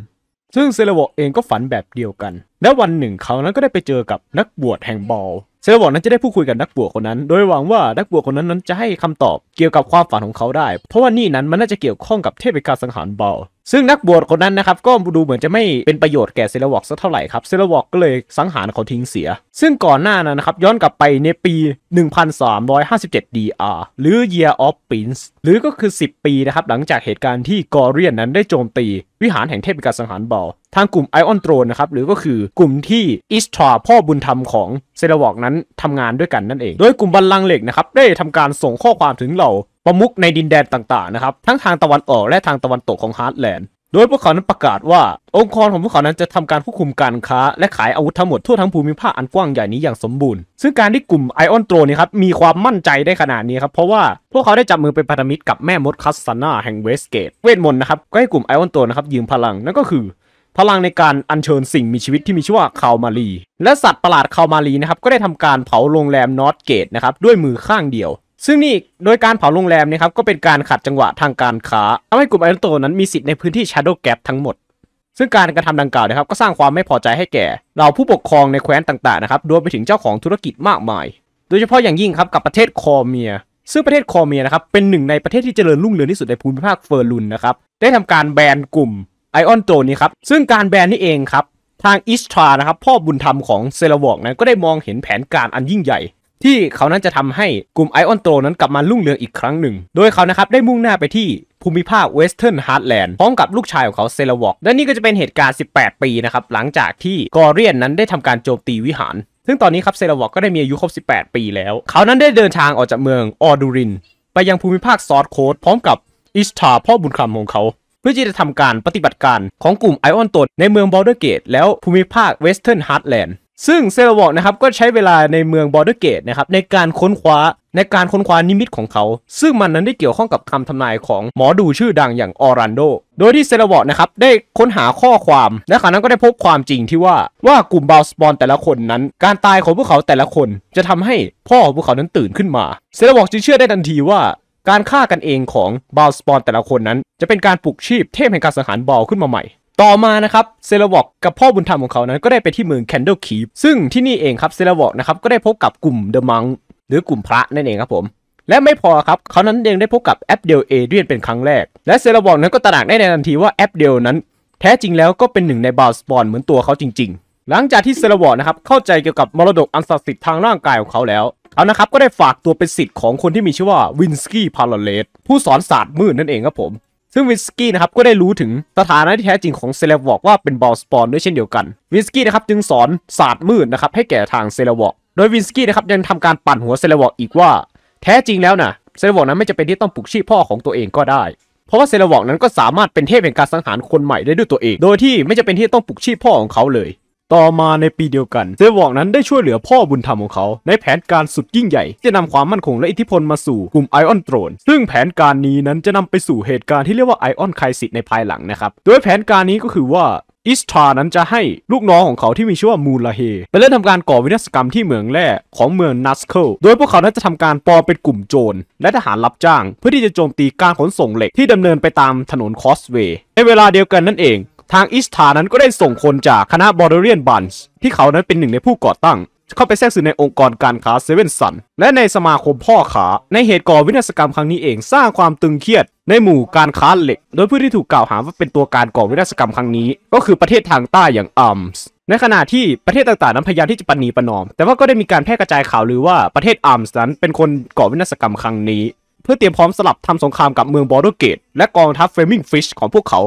ซึ่งเซเลโวเองก็ฝันแบบเดียวกันและวันหนึ่งเขานั้นก็ได้ไปเจอกับนักบวชแห่งบอลเซลบอกนั้นจะได้พูดคุยกับนักบวชคนนั้น โดยหวังว่านักบวชคนนั้นนั้นจะให้คำตอบเกี่ยวกับความฝันของเขาได้เพราะว่านี่นั้นมันน่าจะเกี่ยวข้องกับเทพกาสังหารบอลซึ่งนักบวชคนนั้นนะครับก็ดูเหมือนจะไม่เป็นประโยชน์แก่เซลวอกสักเท่าไหร่ครับเซลวอกก็เลยสังหารเขาทิ้งเสีย ซึ่งก่อนหน้านั้นนะครับย้อนกลับไปในปี 1357 DR หรือ Year of Prince หรือก็คือ 10 ปีนะครับ หลังจากเหตุการณ์ที่กอเรียนนั้นได้โจมตี วิหารแห่งเทพกาสังหารบอลทางกลุ่มไอออนโตรนะครับ หรือก็คือกลุ่มที่อิสทราพ่อบุญธรรมของเซลวอกนั้นทำงานด้วยกันนั่นเอง โดยกลุ่มบัลลังเหล็กนะครับได้ทำการส่งข้อความถึงเหล่าประมุกในดินแดนต่างๆนะครับ ทั้งทางตะวันออกและทางตะวันตกของฮาร์ดแลนด์ โดยพวกเขานั้นประกาศว่า องค์กรของพวกเขานั้นจะทำการควบคุมการค้า และขายอาวุธทั้งหมดทั่วทั้งภูมิภาคอันกว้างใหญ่นี้อย่างสมบูรณ์ ซึ่งการที่กลุ่มไอออนโตรนี่ครับมีความมั่นใจได้ขนาดนี้ครับ เพราะว่าพวกเขาได้จับมือเป็นพันธมิตรกับแม่มดคัสซาน่าแห่งเวสเกตเวทมนต์นะครับก็ให้กลุ่มไอออนโตรนะครับยืมพลังนั่นก็คือพลังในการอัญเชิญสิ่งมีชีวิตที่มีชื่อว่าคาวมาลีและสัตว์ประหลาดคาวมาลีนะครับก็ได้ทำการเผาโรงแรมนอตเกตนะครับด้วยมือข้างเดียว ซึ่งนี่โดยการเผาโรงแรมนะครับก็เป็นการขัดจังหวะทางการค้าทำให้กลุ่มไอรอนโต นั้นมีสิทธิ์ในพื้นที่ชาร์โดแกปทั้งหมด ซึ่งการกระทำดังกล่าวนะครับก็สร้างความไม่พอใจให้แก่ เราผู้ปกครองในแคว้นต่างๆนะครับรวมไปถึงเจ้าของธุรกิจมากมาย โดยเฉพาะอย่างยิ่งครับกับประเทศคอเมียซึ่งประเทศคอเมียนะครับเป็นหนึ่งในประเทศที่เจริญรุ่งเรืองที่สุดในภูมิภาคเฟอร์ลุนนะครับได้ทำการแบนกลุ่มไอออนโจนี้ครับ ซึ่งการแบนนี่เองครับ ทางอิสทรานะครับ พ่อบุญธรรมของเซลวอกนั้นก็ได้มองเห็นแผนการอันยิ่งใหญ่ ที่เขานั้นจะทำให้กลุ่มไอออนโตนั้นกลับมาลุ่งเรืองอีกครั้งหนึ่ง โดยเขานะครับได้มุ่งหน้าไปที่ภูมิภาคเวสเทิร์นฮาร์ดแลนด์พร้อมกับลูกชายของเขาเซลวอกและนี่ก็จะเป็นเหตุการณ์ 18 ปีนะครับ หลังจากที่กอเรียนนั้นได้ทำการโจมตีวิหาร ซึ่งตอนนี้ครับเซลวอกก็ได้มีอายุครบ 18 ปีแล้ว เขานั้นได้เดินทางออกจากเมืองออดูรินไปยังภูมิภาคซอร์ดโคดพร้อมกับอิสทาพ่อบุญคำของเขาพื่อที่จะทำการปฏิบัติการของกลุ่มไอออนตนในเมืองบอลเดอร์เกตแล้วภูมิภาคเวสเทิร์นฮาร์ดแลนด์ซึ่งเซลวอกนะครับก็ใช้เวลาในเมืองบอลเดอร์เกตนะครับในการค้นคว้าในการค้นคว้านิมิตของเขา ซึ่งมันนั้นได้เกี่ยวข้องกับคำทำนายของหมอดูชื่อดังอย่างออรันโดโดยที่เซลวอกนะครับได้ค้นหาข้อความ และขณะนั้นก็ได้พบความจริงที่ว่า ว่ากลุ่มบาสปอนแต่ละคนนั้น การตายของพวกเขาแต่ละคน จะทำให้พ่อของพวกเขานั้นตื่นขึ้นมาเซลวอกจึงเชื่อได้ทันทีว่าการฆ่ากันเองของบอลสปอนแต่ละคนนั้น จะเป็นการปลุกชีพเทพแห่งการสังหารบอลขึ้นมาใหม่ ต่อมานะครับเซเลวอกกับพ่อบุญธรรมของเขานั้นก็ได้ไปที่เมืองแคนเดลคีฟซึ่งที่นี่เองครับเซเลวอกนะครับก็ได้พบกับกลุ่มเดอะมังหรือกลุ่มพระนั่นเองครับผม และไม่พอครับ เขานั้นเองได้พบกับแอปเดลเอเดียนเป็นครั้งแรกและเซลวอกนั้นก็ตระหนักได้ในทันทีว่าแอปเดลนั้น แท้จริงแล้วก็เป็นหนึ่งในบาลสปอนเหมือนตัวเขาจริง ๆ หลังจากที่เซลวอกนะครับเข้าใจเกี่ยวกับมรดกอันศักดิ์สิทธิ์ทางร่างกายของเขาแล้วเอานะครับก็ได้ฝากตัวเป็นสิทธิ์ของคนที่มีชื่อว่าวินสกี้พาราเลตผู้สอนศาสตร์มืดนั่นเองครับผม ซึ่งวินสกี้นะครับก็ได้รู้ถึงสถานะที่แท้จริงของเซเลวอกว่าเป็นบอลสปอนด้วยเช่นเดียวกันวินสกี้นะครับจึงสอนศาสตร์มืดนะครับให้แก่ทางเซเลวอกโดยวินสกี้นะครับยังทำการปั่นหัวเซเลวอกอีกว่าแท้จริงแล้วนะเซเลวอกนั้นไม่จำเป็นที่ต้องปลุกชีพพ่อของตัวเองก็ได้ เพราะว่าเซเลวอกนั้นก็สามารถเป็นเทพแห่งการสังหารคนใหม่ได้ด้วยตัวเองโดยที่ไม่จำเป็นที่ต้องปลุกชีพพ่อของเขาเลยต่อมาในปีเดียวกันเซวอกนั้นได้ช่วยเหลือพ่อบุญธรรมของเขา ในแผนการสุดยิ่งใหญ่ จะนำความมั่นคงและอิทธิพลมาสู่กลุ่มไอออนโตรนซึ่งแผนการนี้นั้นจะนำไปสู่เหตุการณ์ที่เรียกว่าไอออนไคสิตในภายหลังนะครับ โดยแผนการนี้ก็คือว่าอิสทานั้นจะให้ลูกน้องของเขาที่มีชื่อว่ามูลาเฮไปเริ่มทำการก่อวินาศกรรมที่เมืองแร่ของเมืองนัสเคิลโดยพวกเขานั้นจะทำการปลอมเป็นกลุ่มโจรและทหารรับจ้าง เพื่อที่จะโจมตีการขนส่งเหล็ก ที่ดำเนินไปตามถนนคอสเวย์ในเวลาเดียวกันนั่นเองทางอิสตานั้นก็ได้ส่งคนจากคณะบอร์เดรียนบันส์ที่เขานั้นเป็นหนึ่งในผู้ก่อตั้ง เข้าไปแทรกซึมในองค์กรการค้าเซเว่นสันและในสมาคมพ่อขาในเหตุก่อวินาศกรรมครั้งนี้เองสร้างความตึงเครียดในหมู่การค้าเหล็ก โดยผู้ที่ถูกกล่าวหาว่าเป็นตัวการก่อวินาศกรรมครั้งนี้ ก็คือประเทศทางใต้อย่างอัมส์ในขณะที่ประเทศต่างๆนั้นพยายามที่จะปณีประนอมแต่ว่าก็ได้มีการแพร่กระจายข่าวลือว่าประเทศอัมส์นั้น เป็นคนก่อวินาศกรรมครั้งนี้ เพื่อเตรียมพร้อมสลับทำสงครามกับเมืองบอร์โดเกตและกองทัพเฟรมิงฟิชของพวกเขา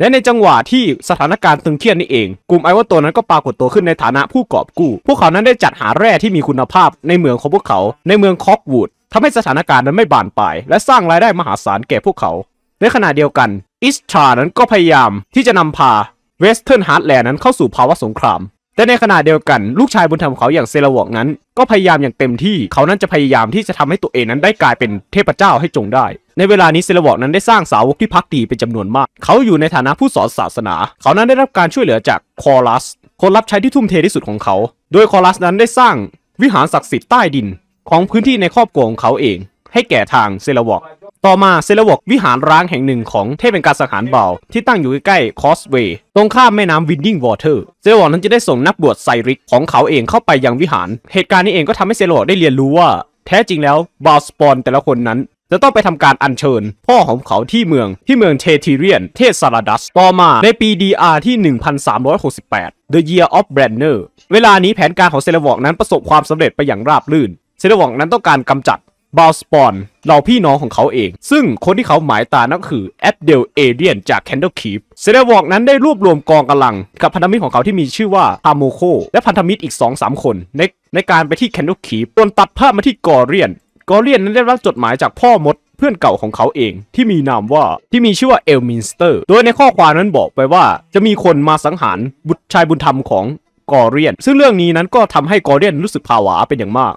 และในจังหวะที่สถานการณ์ตึงเครียดนี่เอง กลุ่มไอวัตัวนั้นก็ปรากฏตัวขึ้นในฐานะผู้กอบกู้ พวกเขานั้นได้จัดหาแร่ที่มีคุณภาพในเมืองของพวกเขา ในเมืองคอกวูดทำให้สถานการณ์นั้นไม่บานปลายและสร้างรายได้มหาศาลแก่พวกเขา ในขณะเดียวกันอิสชานั้นก็พยายามที่จะนำพาเวสเทิร์นฮาร์ดแลนด์นั้นเข้าสู่ภาวะสงคราม แต่ในขณะเดียวกัน ลูกชายบุญธรรมของเขาอย่างเซลวอกนั้น ก็พยายามอย่างเต็มที่เขานั้นจะพยายามที่จะทำให้ตัวเองนั้นได้กลายเป็นเทพเจ้าให้จงได้ในเวลานี้เซลวอกนั้นได้สร้างสาวกที่พักดีเป็นจำนวนมาก เขาอยู่ในฐานะผู้สอนศาสนา เขานั้นได้รับการช่วยเหลือจากคอรัส คนรับใช้ที่ทุ่มเทที่สุดของเขา โดยคอรัสนั้นได้สร้างวิหารศักดิ์สิทธิ์ใต้ดิน ของพื้นที่ในครอบครัวของเขาเอง ให้แก่ทางเซลวอกต่อมาเซลวอกวิหารร้างแห่งหนึ่งของเทพเป็นการสังหารเบาที่ตั้งอยู่ใกล้ๆคอสเวย์ตรงข้ามแม่น้ำวินดิ้งวอเตอร์เซลวอกนั้นจะได้ส่งนักบวชไซริกของเขาเองเข้าไปยังวิหารเหตุการณ์นี้เองก็ทำให้เซลวอกได้เรียนรู้ว่า แท้จริงแล้วบาสปอนแต่ละคนนั้นจะต้องไปทำการอัญเชิญพ่อของเขาที่เมืองที่เมืองเทติเรียนเทศซาราดัสต่อมาในปี DR ที่ 1368 The Year of Branner เวลานี้แผนการของเซเลวอกนั้นประสบความสำเร็จไปอย่างราบรื่น เซเลวอกนั้นต้องการกำจัดบาสปอนเหล่าพี่น้องของเขาเอง ซึ่งคนที่เขาหมายตานั่นคือแอดเดลเอเดียนจากแคนเดลคีฟเซเลวอกนั้นได้รวบรวมกองกำลัง กับพันธมิตรของเขาที่มีชื่อว่าฮาโมโค และพันธมิตรอีก2-3คนในในการไปที่แคนเดลคีฟจนตัดภาพมาที่กอเรียนกอรเลียนนั้นได้รับจดหมายจากพ่อมดเพื่อนเก่าของเขาเองที่มีนามว่าที่มีชื่อว่าเอลมินสเตอร์ โดยในข้อความนั้นบอกไปว่า จะมีคนมาสังหารบุตรชายบุญธรรมของกอรเลียน ซึ่งเรื่องนี้นั้นก็ทำให้กอรเลียนรู้สึกผวาเป็นอย่างมาก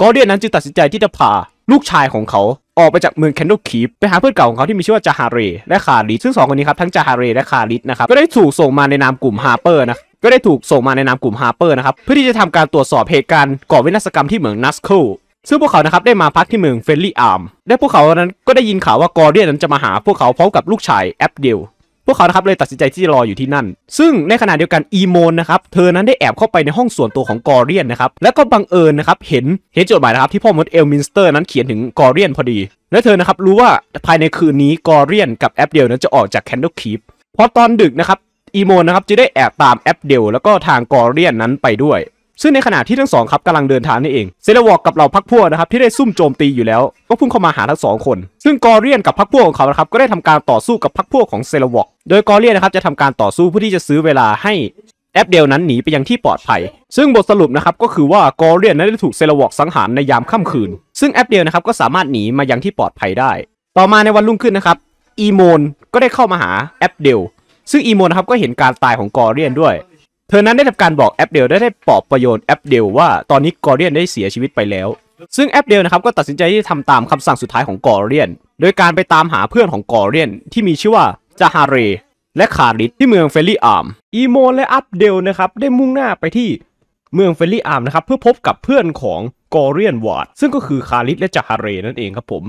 กอรเลียนนั้นจึงตัดสินใจที่จะพาลูกชายของเขาออกไปจากเมืองแคนโดคีปไปหาเพื่อนเก่าของเขาที่มีชื่อว่าจาฮาเรและคาริซึ่งสองคนนี้ครับทั้งจาฮาเรและคาริสนะครับก็ได้ถูกส่งมาในนามกลุ่มฮาร์เปอร์นะ ก็ได้ถูกส่งมาในนามกลุ่มฮาร์เปอร์นะครับเพื่อที่จะทำการตรวจสอบเหตุการณ์ก่อวินาศกรรมที่เหมืองนัสโคซึ่งพวกเขานะครับได้มาพักที่เมืองเฟลลี่อาร์มและพวกเขานั้นก็ได้ยินข่าวว่ากอร์เดียนนั้นจะมาหาพวกเขาพร้อมกับลูกชายแอปเดล พวกเขานะครับเลยตัดสินใจที่จะรออยู่ที่นั่น ซึ่งในขณะเดียวกันอีโมนนะครับเธอนั้นได้แอบเข้าไปในห้องส่วนตัวของกอร์เรียนนะครับ และก็บังเอิญนะครับเห็นเห็นจดหมายนะครับที่พ่อมดเอลมินสเตอร์นั้นเขียนถึงกอร์เรียนพอดี และเธอนะครับรู้ว่าภายในคืนนี้กอร์เรียนกับแอปเดลนั้นจะออกจากแคนดิลคีฟพอตอนดึกนะครับอีโมนนะครับจะได้แอบตามแอปเดลแล้วก็ทางกอรเรียนนั้นไปด้วยซึ่งในขณะที่ทั้งสองครับกำลังเดินทางนี่เองเซเลวอกกับเหล่าพักพวกนะครับที่ได้ซุ่มโจมตีอยู่แล้ว ก็พุ่งเข้ามาหาทั้งสองคน ซึ่งกอเรียนกับพักพวกของเขาครับก็ได้ทำการต่อสู้กับพักพวกของเซเลวอกโดยกอเรียนนะครับจะทำการต่อสู้เพื่อที่จะซื้อเวลาให้แอปเดลนั้นหนีไปยังที่ปลอดภัย ซึ่งบทสรุปนะครับก็คือว่ากอเรียนนั้นได้ถูกเซเลวอกสังหารในยามค่ำคืนซึ่งแอปเดลนะครับก็สามารถหนีมายังที่ปลอดภัยได้ ต่อมาในวันรุ่งขึ้นนะครับอีโมนก็ได้เข้ามาหาแอปเดลซึ่งอีโมนนะครับก็เห็นการตายของกอเรียนด้วยเธอนั้นได้ทำการบอกแอปเดล ได้ได้ปลอบประโยชน์แอปเดลว่าตอนนี้กอรเรียนได้เสียชีวิตไปแล้ว ซึ่งแอปเดลนะครับก็ตัดสินใจที่จะทำตามคำสั่งสุดท้ายของกอรเรียน โดยการไปตามหาเพื่อนของกอรเรียนที่มีชื่อว่าจาฮารีและคาริสที่เมืองเฟลลี่อาร์มอีโมและอัปเดลนะครับได้มุ่งหน้าไปที่เมืองเฟลลี่อาร์มนะครับเพื่อพบกับเพื่อนของกอรเรียนวอร์ดซึ่งก็คือคาริสและจาฮารีนั่นเองครับผม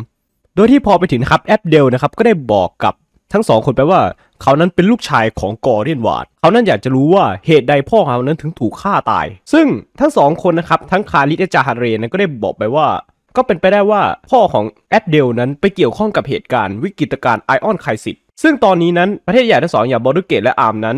โดยที่พอไปถึงครับแอปเดลนะครับก็ได้บอกกับทั้งสองคนแปลว่า เขานั้นเป็นลูกชายของกอเรียนวาด เขานั้นอยากจะรู้ว่าเหตุใดพ่อเขานั้นถึงถูกฆ่าตาย ซึ่งทั้งสองคนนะครับ ทั้งคาริสและจาฮาเรนนั้นก็ได้บอกไปว่า ก็เป็นไปได้ว่าพ่อของแอดเดลนั้นไปเกี่ยวข้องกับเหตุการณ์ วิกฤตการณ์ไอออนไคซิตซึ่งตอนนี้นั้นประเทศใหญ่ทั้งสองอย่างบอลเกตและอาร์มนั้น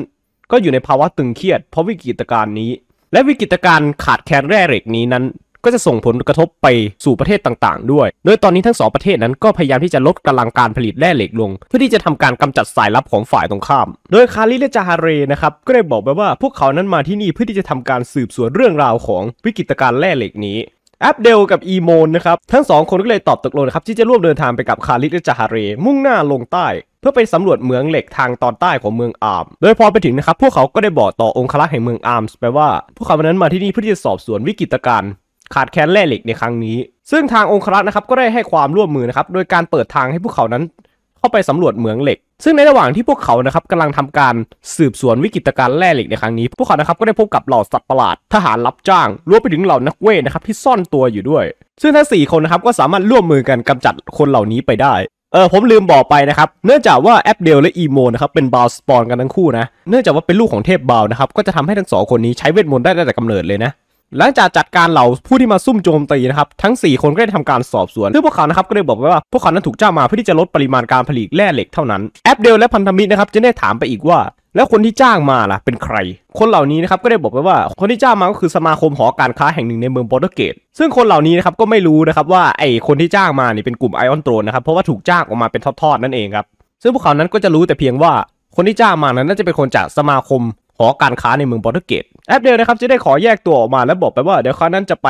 ก็อยู่ในภาวะตึงเครียดเพราะวิกฤตการณ์นี้ และวิกฤตการณ์ขาดแคลนแร่เหล็กนี้นั้นก็จะส่งผลกระทบไปสู่ประเทศต่างๆด้วย โดยตอนนี้ทั้งสองประเทศนั้นก็พยายามที่จะลดกำลังการผลิตแร่เหล็กลง เพื่อที่จะทำการกำจัดสายลับของฝ่ายตรงข้าม โดยคาริเลจาฮาเรนะครับ ก็ได้บอกไปว่าพวกเขานั้นมาที่นี่เพื่อที่จะทำการสืบสวนเรื่องราวของวิกฤตการณ์แร่เหล็กนี้แอปเดลกับอีโมนนะครับทั้งสองคนก็เลยตอบตกลงนะครับที่จะร่วมเดินทางไปกับคาริและจาฮาเร มุ่งหน้าลงใต้ เพื่อไปสำรวจเมืองเหล็กทางตอนใต้ของเมืองอาร์มโดยพอไปถึงนะครับพวกเขาก็ได้บอกต่อองครักแห่งเมืองอาร์มไปว่าพวกเขาวันนั้นมาที่นี่เพื่อที่จะสอบสวนวิกฤตการขาดแคลนแร่เหล็กในครั้งนี้ ซึ่งทางองครักษ์นะครับก็ได้ให้ความร่วมมือนะครับ โดยการเปิดทางให้พวกเขานั้นเข้าไปสำรวจเหมืองเหล็ก ซึ่งในระหว่างที่พวกเขานะครับกำลังทำการสืบสวนวิกฤตการณ์แร่เหล็กในครั้งนี้พวกเขานะครับก็ได้พบกับเหล่าสัตว์ประหลาด ทหารรับจ้าง รวมไปถึงเหล่านักเวทนะครับที่ซ่อนตัวอยู่ด้วย ซึ่งทั้งสี่คนนะครับก็สามารถร่วมมือกันกำจัดคนเหล่านี้ไปได้ เออผมลืมบอกไปนะครับ เนื่องจากว่าแอปเดลและอีโมนะครับเป็นบาวสปอนกันทั้งคู่นะ เนื่องจากว่าเป็นลูกของเทพบาวนะครับก็จะทำให้ทั้งสองคนนี้ใช้เวทมนต์ได้ตั้งแต่กำเนิดเลยนะหลังจากจัดการเหล่าผู้ที่มาซุ่มโจมตีนะครับทั้ง 4 คนก็ได้ทำการสอบสวนซึ่งพวกเขานะครับก็ได้บอกไว้ว่าพวกเขานั้นถูกจ้างมาเพื่อที่จะลดปริมาณการผลิตแร่เหล็กเท่านั้นแอปเดลและพันธมิตรนะครับจะได้ถามไปอีกว่า แล้วคนที่จ้างมาล่ะ เป็นใคร คนเหล่านี้นะครับก็ได้บอกไปว่า คนที่จ้างมาก็คือสมาคมหอการค้าแห่งหนึ่งในเมืองโปรตุเกสซึ่งคนเหล่านี้นะครับก็ไม่รู้นะครับว่าไอคนที่จ้างมาเนี่ยเป็นกลุ่มไอออนโตรนนะครับเพราะว่าถูกจ้างออกมาเป็นทอดๆนั่นเองครับซึ่งพวกเขานั้นก็จะรู้แต่เพียงว่า คนที่จ้างมานั้นน่าจะเป็นคนจากสมาคมหอการค้าในเมืองปอรตุเกสแอปเดลนะครับจะได้ขอแยกตัวออกมา และบอกไปว่าเดี๋ยวเขานั้นจะไป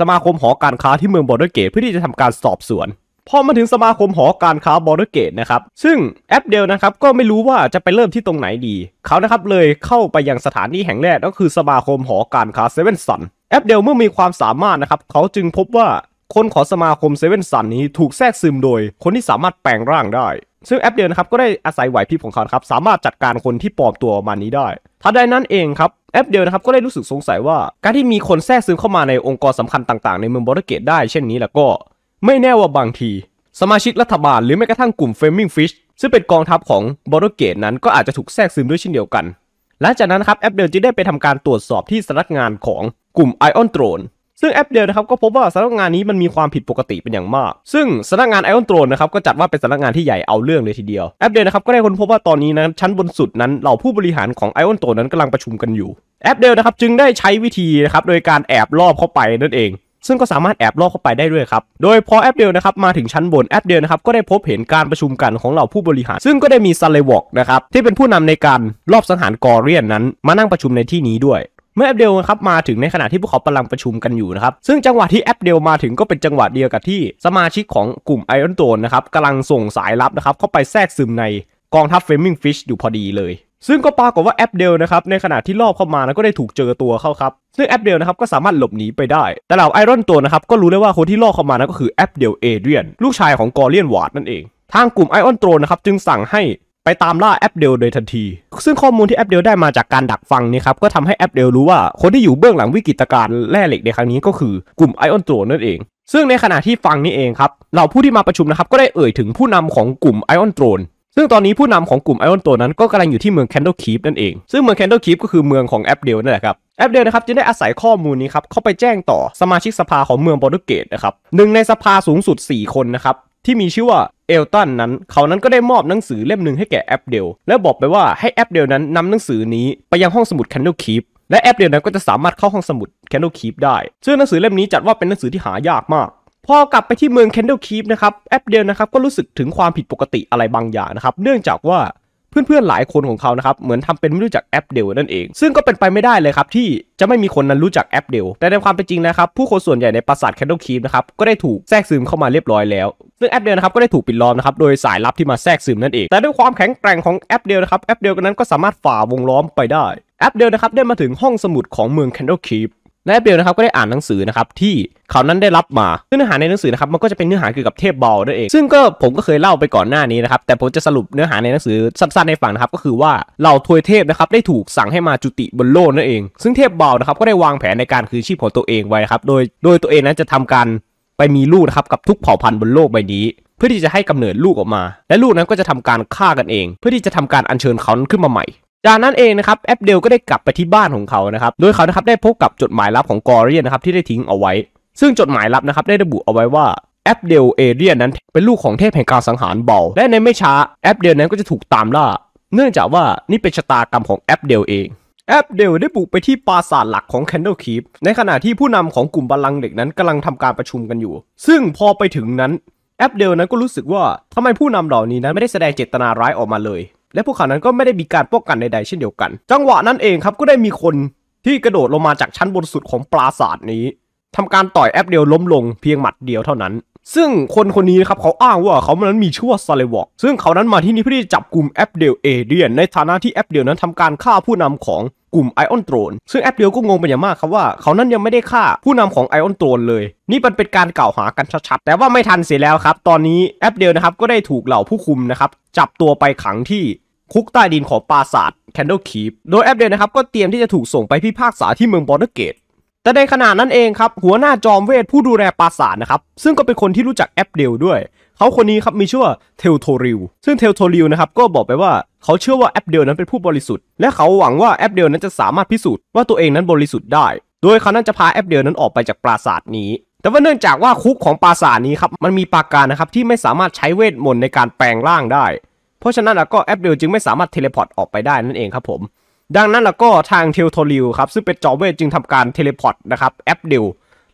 สมาคมหอการค้าที่เมืองปอรตุเกสเพื่อที่จะทำการสอบสวนพอมาถึงสมาคมหอการค้าบอร์เกตนะครับซึ่งแอปเดลนะครับก็ไม่รู้ว่าจะไปเริ่มที่ตรงไหนดีเขานะครับเลยเข้าไปยังสถานที่แห่งแรกก็คือสมาคมหอการค้าเซเว่นซันแอปเดลเมื่อมีความสามารถนะครับเขาจึงพบว่าคนของสมาคมเซเว่นซันนี้ถูกแทรกซึมโดยคนที่สามารถแปลงร่างได้ซึ่งแอปเดียวนะครับก็ได้อาศัยไหวพริบของเขาครับ สามารถจัดการคนที่ปลอมตัวมานี้ได้ทันใดนั้นเองครับ แอปเดียวนะครับก็ได้รู้สึกสงสัยว่า การที่มีคนแทรกซึมเข้ามาในองค์กรสำคัญต่าง ๆ ในเมืองบอร์เกตได้เช่นนี้แล้วก็ไม่แน่ว่าบางที สมาชิกรัฐบาลหรือแม้กระทั่งกลุ่มเฟมิงฟิชซึ่งเป็นกองทัพของบอร์เกตนั้นก็อาจจะถูกแทรกซึมด้วยเช่นเดียวกันหลังจากนั้นครับแอปเดยลจึงได้ไปทำการตรวจสอบที่สำนักงานของกลุ่มไอออนโตรนซึ่งแอปเดียวนะครับก็พบว่าสำนักงานนี้มันมีความผิดปกติเป็นอย่างมาก ซึ่งสำนักงานไอออนโตรนนะครับก็จัดว่าเป็นสำนักงานที่ใหญ่เอาเรื่องเลยทีเดียว แอปเดียวนะครับก็ได้ค้นพบว่าตอนนี้นะชั้นบนสุดนั้นเหล่าผู้บริหารของไอออนโตรนนั้นกำลังประชุมกันอยู่ แอปเดียวนะครับจึงได้ใช้วิธีนะครับโดยการแอบลอบเข้าไปนั่นเอง ซึ่งก็สามารถแอบลอกเข้าไปได้ด้วยครับ โดยพอแอปเดียวนะครับมาถึงชั้นบน แอปเดียวนะครับก็ได้พบเห็นการประชุมกันของเหล่าผู้บริหาร ซึ่งก็ได้มีซันเลวอกนะครับที่เป็นผู้นำในการลอบสังหารกอเรียนนั้น มานั่งประชุมในที่นี้ด้วยเมื่อแอปเดลครับมาถึงในขณะที่พวกเขากำลังประชุมกันอยู่นะครับซึ่งจังหวะที่แอปเดลมาถึงก็เป็นจังหวะเดียวกับที่สมาชิกของกลุ่มไอออนโตนนะครับกำลังส่งสายลับนะครับเข้าไปแทรกซึมในกองทัพเฟมิงฟิชอยู่พอดีเลย ซึ่งก็ปรากฏว่าแอปเดลนะครับในขณะที่ลอบเข้ามาแล้วก็ได้ถูกเจอตัวเข้าครับซึ่งแอปเดลนะครับก็สามารถหลบหนีไปได้ แต่เหล่าไอรอนตัวนะครับก็รู้ได้ว่าคนที่ลอบเข้ามานั้นก็คือแอปเดลเอเดียนลูกชายของกอเลียนวาร์ดนั่นเองทางกลุ่มไอออนโตรนะครับจึงสั่งให้ไปตามล่าแอปเดลโดยทันที ซึ่งข้อมูลที่แอปเดลได้มาจากการดักฟังนี่ครับก็ทำให้แอปเดลรู้ว่าคนที่อยู่เบื้องหลังวิกฤตการณ์แร่เหล็กในครั้งนี้ก็คือกลุ่มไอออนโตรนั่นเอง ซึ่งในขณะที่ฟังนี่เองครับเราผู้ที่มาประชุมนะครับก็ได้เอ่ยถึงผู้นำของกลุ่มไอออนโตรน ซึ่งตอนนี้ผู้นำของกลุ่มไอออนโตรนั้นก็กำลังอยู่ที่เมืองแคนโดคีฟนั่นเอง ซึ่งเมืองแคนโดคีฟก็คือเมืองของแอปเดลนั่นแหละครับ แอปเดลนะครับจึงได้อาศัยข้อมูลนี้ครับเข้าไปแจ้งต่อสมาชิกสภาของเมืองบอรตุเกตนะครับหนึ่งในสภาสูงสุด 4 คนนะครับที่มีชื่อว่าเอลตันนั้น เขานั้นก็ได้มอบหนังสือเล่มหนึ่งให้แก่แอปเดลและบอกไปว่าให้แอปเดลนั้นนำหนังสือนี้ไปยังห้องสมุดแคนดลคีปและแอปเดลนั้นก็จะสามารถเข้าห้องสมุดแคนดลคีปได้ซึ่งหนังสือเล่มนี้จัดว่าเป็นหนังสือที่หายากมากพอกลับไปที่เมืองแคนดลคีปนะครับแอปเดลนะครับก็รู้สึกถึงความผิดปกติอะไรบางอย่างนะครับเนื่องจากว่าเพื่อนๆหลายคนของเขานะครับเหมือนทำเป็นไม่รู้จักแอปเดลนั่นเอง ซึ่งก็เป็นไปไม่ได้เลยครับที่จะไม่มีคนนั้นรู้จักแอปเดล แต่ในความเป็นจริงนะครับ ผู้คนส่วนใหญ่ในปราสาทแคนดลคีมนะครับก็ได้ถูกแทรกซึมเข้ามาเรียบร้อยแล้ว ซึ่งแอปเดลนะครับก็ได้ถูกปิดล้อมนะครับโดยสายลับที่มาแทรกซึมนั่นเอง แต่ด้วยความแข็งแกร่งของแอปเดลนะครับแอปเดลนั้นก็สามารถฝ่าวงล้อมไปได้ แอปเดลนะครับได้มาถึงห้องสมุดของเมืองแคนดลคีมนายเบลนะครับก็ได้อ่านหนังสือนะครับที่เขานั้นได้รับมาซึ่งเนื้อหาในหนังสือนะครับมันก็จะเป็นเนื้อหาเกี่ยวกับเทพบอลนั่นเอง ซึ่งก็ผมก็เคยเล่าไปก่อนหน้านี้นะครับแต่ผมจะสรุปเนื้อหาในหนังสือสั้นๆในฝั่งนะครับก็คือว่าเหล่าทวยเทพนะครับได้ถูกสั่งให้มาจุติบนโลกนั่นเอง ซึ่งเทพบอลนะครับก็ได้วางแผนในการคืนชีพของตัวเองไว้ครับโดยโดยตัวเองนั้นจะทำการไปมีลูกนะครับกับทุกเผ่าพันธุ์บนโลกใบนี้ เพื่อที่จะให้กำเนิดลูกออกมา และลูกนั้นก็จะทำการฆ่ากันเอง เพื่อที่จะทำการอัญเชิญเขาขึ้นมาใหม่จากนั้นเองนะครับแอปเดลก็ได้กลับไปที่บ้านของเขานะครับโดยเขานะครับได้พบกับจดหมายลับของกอเรียนนะครับที่ได้ทิ้งเอาไว้ ซึ่งจดหมายลับนะครับได้ระบุเอาไว้ว่าแอปเดลเอเรียนนั้นเป็นลูกของเทพแห่งการสังหารเบาและในไม่ช้าแอปเดลนั้นก็จะถูกตามล่าเนื่องจากว่านี่เป็นชะตากรรมของแอปเดลเอง แอปเดลได้บุกไปที่ปราสาทหลักของแคนเดลคีฟในขณะที่ผู้นำของกลุ่มบัลลังเด็กนั้นกำลังทำการประชุมกันอยู่ ซึ่งพอไปถึงนั้นแอปเดลนั้นก็รู้สึกว่าทำไมผู้นำเหล่านี้นั้นไม่ได้แสดงเจตนาร้ายออกมาเลยและพวกเขานั้นก็ไม่ได้มีการป้องกันใดๆ เช่นเดียวกัน จังหวะนั้นเองครับก็ได้มีคนที่กระโดดลงมาจากชั้นบนสุดของปราสาทนี้ทำการต่อยแอปเดียวล้มลงเพียงหมัดเดียวเท่านั้นซึ่งคนคนนี้นะครับเขาอ้างว่าเขานั้นมีชื่อว่าซาเลวอกซึ่งเขานั้นมาที่นี่เพื่อที่จับกลุ่มแอปเดลเอเดียนในฐานะที่แอปเดลนั้นทำการฆ่าผู้นำของกลุ่มไอออนโตรนซึ่งแอปเดียวก็งงเป็นอย่างมากครับว่าเขานั้นยังไม่ได้ฆ่าผู้นำของไอออนโตรนเลย นี่มันเป็นการกล่าวหากันชัดๆแต่ว่าไม่ทันเสียแล้วครับ ตอนนี้แอปเดียวนะครับก็ได้ถูกเหล่าผู้คุมนะครับจับตัวไปขังที่คุกใต้ดินของปราสาทแคนเดลคีฟโดยแอปเดียวนะครับก็เตรียมที่จะถูกส่งไปพิพากษาที่เมืองบอร์เกตแต่ในขณะนั้นเองครับหัวหน้าจอมเวทผู้ดูแลปราสาทนะครับซึ่งก็เป็นคนที่รู้จักแอปเดลด้วย เขาคนนี้ครับมีชื่อว่าเทลโทริลซึ่งเทลโทริลนะครับก็บอกไปว่าเขาเชื่อว่าแอปเดลนั้นเป็นผู้บริสุทธิ์และเขาหวังว่าแอปเดลนั้นจะสามารถพิสูจน์ว่าตัวเองนั้นบริสุทธิ์ได้โดยเขานั้นจะพาแอปเดลนั้นออกไปจากปราสาทนี้ แต่ว่าเนื่องจากว่าคุกของปราสาทนี้ครับมันมีปาการนะครับที่ไม่สามารถใช้เวทมนต์ในการแปลงร่างได้ เพราะฉะนั้นก็แอปเดลจึงไม่สามารถเทเลพอร์ตออกไปได้นั่นเองครับผมดังนั้นแล้วก็ทางเทลโทริวครับซึ่งเป็นจอเวทจึงทำการเทเลพอร์ตนะครับแอปเดล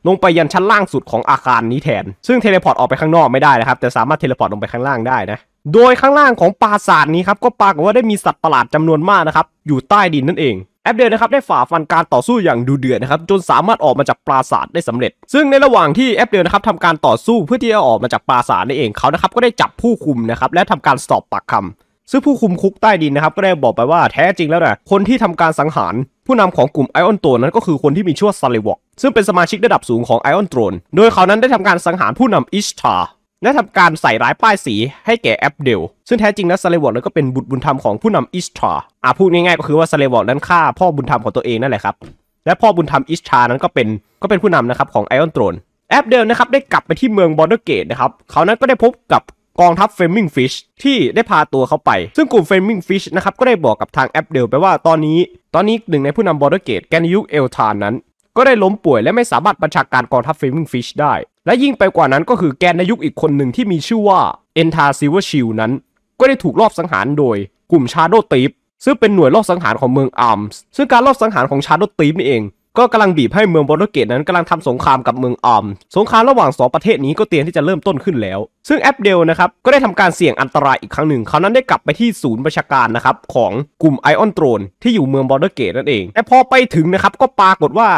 ลงไปยันชั้นล่างสุดของอาคารนี้แทน ซึ่งเทเลพอร์ตออกไปข้างนอกไม่ได้นะครับแต่สามารถเทเลพอร์ตลงไปข้างล่างได้นะโดยข้างล่างของปราสาทนี้ครับก็ปรากฏว่าได้มีสัตว์ประหลาดจำนวนมากนะครับอยู่ใต้ดินนั่นเองแอปเดลนะครับได้ฝ่าฟันการต่อสู้อย่างดูเดือดนะครับจนสามารถออกมาจากปราสาทได้สำเร็จ ซึ่งในระหว่างที่แอปเดลนะครับทำการต่อสู้เพื่อที่จะออกมาจากปราสาทนั่นเองเขานะครับก็ได้จับผู้คุมนะครับและทำการสอบปากคำซึ่งผู้คุมคุกใต้ดินนะครับก็ได้บอกไปว่าแท้จริงแล้วนะคนที่ทำการสังหารผู้นำของกลุ่มไอออนโตนนั้นก็คือคนที่มีชื่อว่าซาลิวอกซึ่งเป็นสมาชิกระดับสูงของไอออนโตนโดยเขานั้นได้ทำการสังหารผู้นำอิชตาและทำการใส่ร้ายป้ายสีให้แก่แอปเดล ซึ่งแท้จริงแล้วซาเลวอร์นั้นก็เป็นบุตรบุญธรรมของผู้นำอิสตาอ่ะพูดง่ายๆก็คือว่าซาเลวอร์นั้นฆ่าพ่อบุญธรรมของตัวเองนั่นแหละครับและพ่อบุญธรรมอิสตานั้นก็เป็นก็เป็นผู้นำนะครับของไอออนโตรนแอปเดลนะครับได้กลับไปที่เมืองบอนเดอร์เกตนะครับเขานั้นก็ได้พบกับกองทัพเฟมิงฟิชที่ได้พาตัวเขาไป ซึ่งกลุ่มเฟมิงฟิชนะครับก็ได้บอกกับทางแอปเดลไปว่าตอนนี้ ตอนนี้หนึ่งในผู้นำบอร์เดเกตแกนยุคเอลทานนั้น ก็ได้ล้มป่วยและไม่สามารถบัญชาการกองทัพเฟมิงฟิชได้ และยิ่งไปกว่านั้นก็คือแกนนยุคอีกคนหนึ่งที่มีชื่อว่าเอนทาซิวชิลนั้น ก็ได้ถูกลอบสังหารโดยกลุ่มชาโดตีฟซึ่งเป็นหน่วยลอบสังหารของเมืองอาร์มส์ ซึ่งการลอบสังหารของชาโดตีฟนี่เองก็กำลังบีบให้เมืองโปรตุเกสนั้นกำลังทำสงครามกับเมืองออม สงครามระหว่างสองประเทศนี้ก็เตรียมที่จะเริ่มต้นขึ้นแล้ว ซึ่งแอปเดลนะครับก็ได้ทำการเสี่ยงอันตรายอีกครั้งหนึ่งเขานั้นได้กลับไปที่ศูนย์ประชาการนะครับของกลุ่มไอออนโตรนที่อยู่เมืองโปรตุเกสนั่นเอง แต่พอไปถึงนะครับก็ปรากฏว่า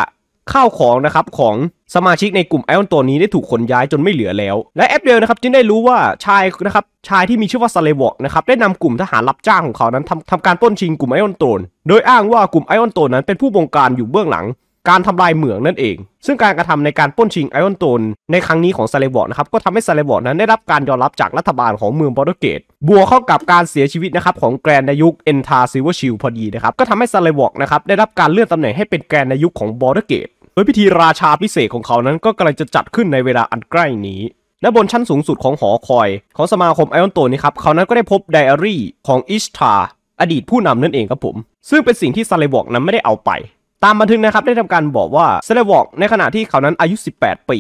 ข้าวของนะครับของสมาชิกในกลุ่มไอออนตัวนี้ได้ถูกขนย้ายจนไม่เหลือแล้ว และแอปเดลนะครับจึงได้รู้ว่าชายนะครับชายที่มีชื่อว่าซาเลวอกนะครับได้นำกลุ่มทหารรับจ้างของเขานั้นทำทำการต้นชิงกลุ่มไอออนโตนโดยอ้างว่ากลุ่มไอออนตตนนั้นเป็นผู้บงการอยู่เบื้องหลัง การทำลายเหมืองนั่นเอง ซึ่งการกระทำในการป้นชิงไอออนโตนในครั้งนี้ของซาเลวอกนะครับก็ทำให้ซาเลวอกนั้นได้รับการยอมรับจากรัฐบาลของเมืองบอร์เกตบวกเข้ากับการเสียชีวิตนะครับของแกรนนายุกเอนทาซิวชิลพอดีนะครับก็ทำให้ซาเลวอ์นะครับได้รับการเลื่อนตำแหน่งให้เป็นแกรนนายุกของบอร์เกตโดยพิธีราชาพิเศษของเขานั้นก็กำลังจะจัดขึ้นในเวลาอันใกล้นี้และบนชั้นสูงสุดของหอคอยของสมาคมไอออนโตนี่ครับ เขานั้นก็ได้พบไดอารี่ของอิชทาอดีตผู้นำนั่นเองครับผม ซึ่งเป็นสิ่งที่ซาเลวอกนั้นไม่ได้เอาไป ตามบันทึกนะครับได้ทำการบอกว่าซาเลวอกในขณะที่เขานั้นอายุ 18 ปี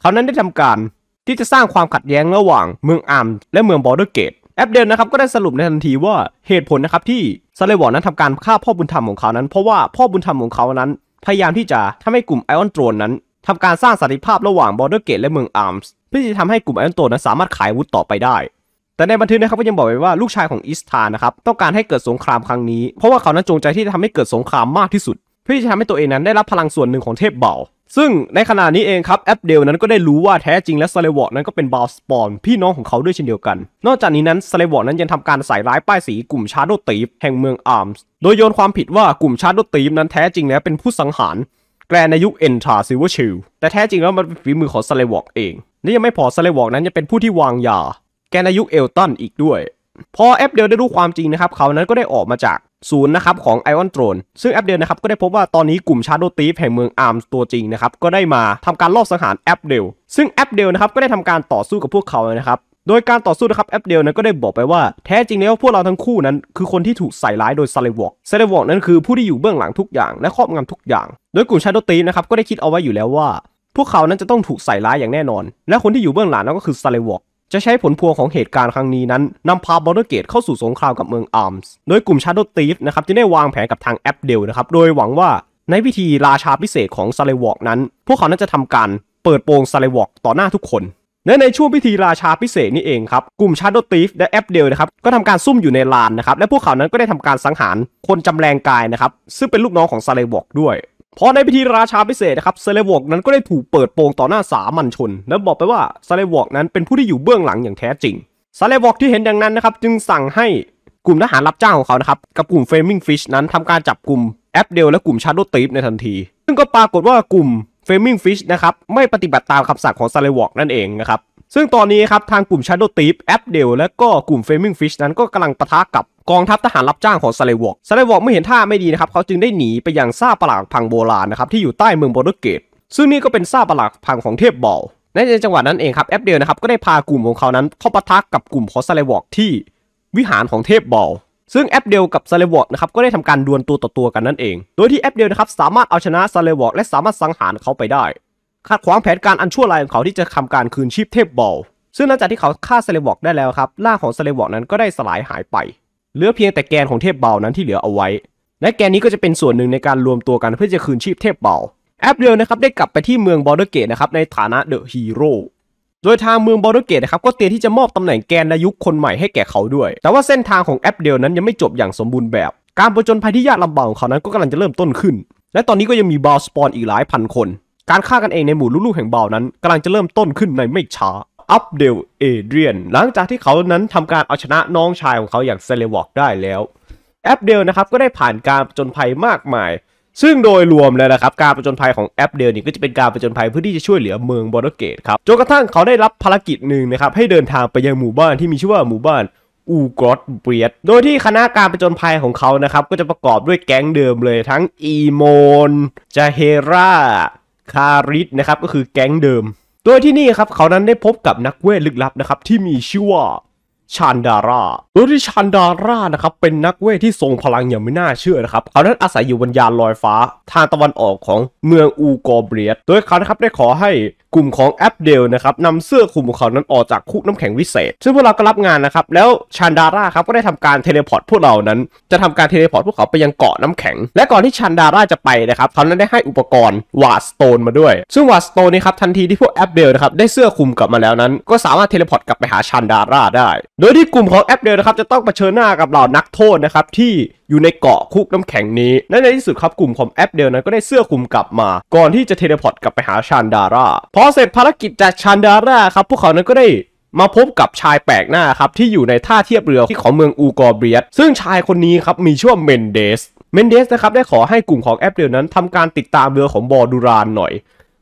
เขานั้นได้ทำการที่จะสร้างความขัดแย้งระหว่าง เมืองอาร์มและเมืองบอร์เดอร์เกตแอปเดลนะครับก็ได้สรุปในทันทีว่าเหตุผลนะครับที่ซาเลวอกนั้นทำการฆ่าพ่อบุญธรรมของเขานั้นเพราะว่าพ่อบุญธรรมของเขานั้นพยายามที่จะทำให้กลุ่มไอออนโตรนนั้นทำการสร้างสันติภาพระหว่างบอร์เดอร์เกตและเมืองอาร์มส์เพื่อที่จะทำให้กลุ่มไอออนโตรนนั้นสามารถขายวุฒต่อไปได้ แต่ในบันทึกนะครับก็ยังบอกไว้ว่าลูกชายของอิสตานะครับต้องการให้เกิดสงครามครั้งนี้ เพราะว่าเขานั้นจงใจที่จะทำให้เกิดสงครามมากที่สุด เพื่อที่จะทำให้ตัวเองนั้นได้รับพลังส่วนหนึ่งของเทพเบาซึ่งในขณะนี้เองครับแอปเดลนั้นก็ได้รู้ว่าแท้จริงและซาเลวอร์นั้นก็เป็นบาวสปอนพี่น้องของเขาด้วยเช่นเดียวกัน นอกจากนี้นั้นซาเลวอร์นั้นยังทำการใส่ร้ายป้ายสีกลุ่มชาโดตีฟแห่งเมืองอาร์มส์โดยโยนความผิดว่ากลุ่มชาโดตีฟนั้นแท้จริงแล้วเป็นผู้สังหาร แกรนในยุคเอ็นทราซิวเวอร์ชิลแต่แท้จริงแล้วมันเป็นฝีมือของซาเลวอร์เองและยังไม่พอซาเลวอร์นั้นยังเป็นผู้ที่วางยา แกนในยุคเอลตันอีกด้วย พอแอปเดลได้รู้ความจริงนะครับเขานั้นก็ได้ออกมาจากศูนย์นะครับของไอออนโตรนซึ่งแอปเดลนะครับก็ได้พบว่าตอนนี้กลุ่มชาโดตีฟแห่งเมืองอาร์มตัวจริงนะครับก็ได้มาทำการลอบสังหารแอปเดลซึ่งแอปเดลนะครับก็ได้ทำการต่อสู้กับพวกเขานะครับโดยการต่อสู้นะครับแอปเดลนั้นก็ได้บอกไปว่าแท้จริงแล้ว พวกเราทั้งคู่นั้นคือคนที่ถูกใส่ร้ายโดยซาเลวอกซาเลวอกนั้นคือผู้ที่อยู่เบื้องหลังทุกอย่างและครอบงำทุกอย่างโดยกลุ่มชาโดตีฟนะครับก็ได้คิดเอาไว้อยู่แล้วว่า พวกเขานั้นจะต้องถูกใส่ร้ายอย่างแน่นอน และคนที่อยู่เบื้องหลังนั้นก็คือซาเลวอกจะใช้ผลพวงของเหตุการณ์ครั้งนี้นั้นนำพาบอลเดอร์เกตเข้าสู่สงครามกับเมืองอาร์มส์โดยกลุ่มชาโดตีฟนะครับจะได้วางแผนกับทางแอปเดลนะครับโดยหวังว่าในวิธีราชาพิเศษของซาเลวอกนั้นพวกเขานั้นจะทำการเปิดโปงซาเลวอกต่อหน้าทุกคนและในช่วงพิธีราชาพิเศษนี้เองครับกลุ่มชาโดตีฟและแอปเดลนะครับก็ทำการซุ่มอยู่ในลานนะครับและพวกเขานั้นก็ได้ทำการสังหารคนจำแรงกายนะครับซึ่งเป็นลูกน้องของซาเลวอกด้วยพอในพิธีราชาพิเศษนะครับเซเลวอกนั้นก็ได้ถูกเปิดโปงต่อหน้าสามัญชน และบอกไปว่าเซเลวอกนั้นเป็นผู้ที่อยู่เบื้องหลังอย่างแท้จริงเซเลวอกที่เห็นดังนั้นนะครับจึงสั่งให้กลุ่มทหารรับจ้างของเขานะครับ กับกลุ่มเฟรมิงฟิชนั้นทำการจับกลุ่มแอปเดล และกลุ่มชาร์โดตีฟในทันที ซึ่งก็ปรากฏว่ากลุ่มเฟรมิงฟิชนะครับไม่ปฏิบัติตามคำสั่งของเซเลวอกนั่นเองนะครับซึ่งตอนนี้ครับทางกลุ่มชาร์โดตีฟแอปเดลและก็กลุ่มเฟรมิงฟิชนั้นก็กำลังปะทะกับกองทัพทหารรับจ้างของซาเลวอกซาเลวอกไม่เห็นท่าไม่ดีนะครับเขาจึงได้หนีไปยังซาปลากพังโบราณนะครับที่อยู่ใต้เมืองโบรเกตซึ่งนี่ก็เป็นซาปลากพังของเทพบอลในจังหวะนั้นเองครับแอปเดลนะครับก็ได้พากลุ่มของเขานั้นเข้าปะทะกกับกลุ่มของซาเลวอกที่ วิหารของเทพบอลซึ่งแอปเดลกับซาเลวอกนะครับก็ได้ทำการดวลตัวต่อตัวกันนั่นเอง โดยที่แอปเดลนะครับสามารถเอาชนะซาเลวอกและสามารถสังหารเขาไปได้ขัดขวางแผนการอันชั่วร้ายของเขาที่จะทำการคืนชีพเทพบอลซึ่งหลังจากที่เขาฆ่าซาเลวอกได้แล้วครับร่างของซาเลวอกนั้นก็ได้สลายหายไปเหลือเพียงแต่แกนของเทพเบานั้นที่เหลือเอาไว้ และแกนนี้ก็จะเป็นส่วนหนึ่งในการรวมตัวกันเพื่อจะคืนชีพเทพเบาแอปเรียวนะครับได้กลับไปที่เมืองบอ์เดอร์เกตนะครับในฐานะเดอะฮีโร่ โดยทางเมืองบอ์เดอร์เกตนะครับก็เตรียมที่จะมอบตำแหน่งแกนนายุคคนใหม่ให้แก่เขาด้วย แต่ว่าเส้นทางของแอปเดียวนั้นยังไม่จบอย่างสมบูรณ์แบบ การประจนภัยที่ยากลำบากของเขานั้นก็กำลังจะเริ่มต้นขึ้น และตอนนี้ก็ยังมีบาสปอนอีกหลายพันคน การฆ่ากันเองในหมู่ลูกๆแห่งบานั้นกำลังจะเริ่มต้นขึ้นในไม่ช้าอัปเดลเอเดรียนหลังจากที่เขานั้นทำการเอาชนะน้องชายของเขาอย่างเซเลวอกได้แล้ว แอปเดลนะครับก็ได้ผ่านการประจนภัยมากมาย ซึ่งโดยรวมแล้วนะครับการประจนภัยของแอปเดลนี่ก็จะเป็นการประจนภัยเพื่อที่จะช่วยเหลือเมืองบอร์เกตครับจนกระทั่งเขาได้รับภารกิจหนึ่งนะครับให้เดินทางไปยังหมู่บ้านที่มีชื่อว่าหมู่บ้านอูกรอตเบียดโดยที่คณะการประจนภัยของเขานะครับก็จะประกอบด้วยแก๊งเดิมเลยทั้งอีโมนจาเฮราคาริสนะครับก็คือแก๊งเดิมโดยที่นี่ครับ เขานั้นได้พบกับนักเวทลึกลับนะครับที่มีชื่อว่า ชานดาร่าโดยที่ชานดาร่านะครับเป็นนักเวทที่ทรงพลังอย่างไม่น่าเชื่อนะครับเขานั้นอาศัยอยู่บนยานลอยฟ้าทางตะวันออกของเมืองอูกอเบรียตโดยเขานะครับได้ขอให้กลุ่มของแอปเดลนะครับนำเสื้อคลุมของเขานั้นออกจากคุกน้ำแข็งวิเศษซึ่งพวกเราก็รับงานนะครับแล้วชันดาร่าครับก็ได้ทำการเทเลพอร์ตพวกเรานั้น จะทำการเทเลพอร์ตพวกเขาไปยังเกาะน้ำแข็งและก่อนที่ชันดาร่าจะไปนะครับเขานั้นได้ให้อุปกรณ์วาสโตนมาด้วย ซึ่งวาสโตนนี่ครับทันทีที่พวกแอปเดลนะครับได้เสื้อคลุมกลับมาแล้วนั้นก็สามารถเทเลพอร์ตกลับไปหาชันดาร่าได้ โดยที่กลุ่มของแอปเดลนะครับจะต้องเผชิญหน้ากับเหล่านักโทษนะครับที่อยู่ในเกาะคุกน้ำแข็งนี้และในที่สุดครับกลุ่มของแอปเดลนั้นก็ได้เสื้อคลุมกลับมา ก่อนที่จะเทเลพอร์ตกลับไปหาชานดาร่าพพอเสร็จภารกิจจากชันดาร่าครับพวกเขานั้นก็ได้มาพบกับชายแปลกหน้าครับ ที่อยู่ในท่าเทียบเรือที่ของเมืองอูกอเบียสซึ่งชายคนนี้ครับมีชื่อว่าเมนเดสเมนเดสนะครับได้ขอให้กลุ่มของแอปเดียวนั้นทำการติดตามเรือของบอดูรานหน่อย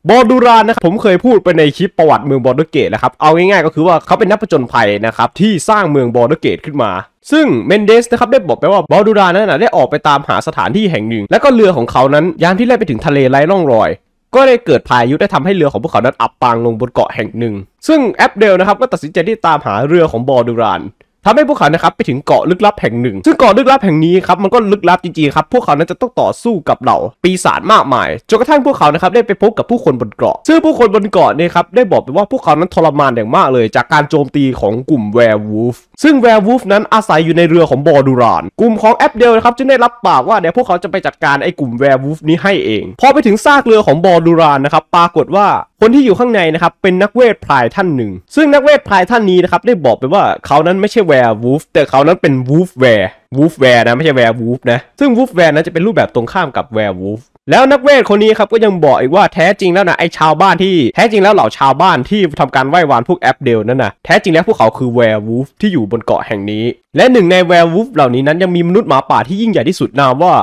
บอดูรานนะครับผมเคยพูดไปในคลิปประวัติเมืองบอดูเกตนะครับเอาง่ายๆก็คือว่าเขาเป็นนักประจนภัยนะครับที่สร้างเมืองบอดูเกตขึ้นมา ซึ่งเมนเดสนะครับได้บอกไปว่าบอดูรานนั้นนะได้ออกไปตามหาสถานที่แห่งหนึ่ง และก็เรือของเขานั้นยามที่แล่นไปถึงทะเลไร้ร่องรอยก็ได้เกิดพายุได้ทำให้เรือของพวกเขานั้นอับปางลงบนเกาะแห่งหนึ่ง ซึ่งแอปเดลนะครับก็ตัดสินใจที่ตามหาเรือของบอดูรานทำให้พวกเขานะครับไปถึงเกาะลึกลับแห่งหนึ่ง ซึ่งเกาะลึกลับแห่งนี้ครับมันก็ลึกลับจริงๆครับพวกเขานั้นจะต้องต่อสู้กับเหล่าปีศาจมากมาย จนกระทั่งพวกเขานะครับได้ไปพบกับผู้คนบนเกาะซึ่งผู้คนบนเกาะเนี่ยครับได้บอกไปว่าพวกเขานั้นทรมานอย่างมากเลยจากการโจมตีของกลุ่มแวร์วูฟซึ่งแวร์วูฟนั้นอาศัยอยู่ในเรือของบอดูราน กลุ่มของแอปเดลนะครับจึงได้รับปากว่าเดี๋ยวพวกเขาจะไปจัดการไอ้กลุ่มแวร์วูฟนี้ให้เอง พอไปถึงซากเรือของบอดูรานนะครับปรากฏว่าคนที่อยู่ข้างในนะครับเป็นนักเวทพลายท่านหนึ่ง ซึ่งนักเวทพลายท่านนี้นะครับได้บอกไปว่าเขานั้นไม่ใช่แวร์วูฟแต่เขานั้นเป็นวูฟแวร์วูฟแวร์นะไม่ใช่แวร์วูฟนะ ซึ่งวูฟแวร์นั้นจะเป็นรูปแบบตรงข้ามกับแวร์วูฟ แล้วนักเวทคนนี้ครับก็ยังบอกอีกว่าแท้จริงแล้วนะไอชาวบ้านที่แท้จริงแล้วเหล่าชาวบ้านที่ทำการไหว้วานพวกแอปเดลนั่นนะแท้จริงแล้วพวกเขาคือแวร์วูฟที่อยู่บนเกาะแห่งนี้ และหนึ่งในแวร์วูฟเหล่านี้นั้นยังมีมนุษย์หมาป่าที่ยิ่งใหญ่ที่สุดนามว่า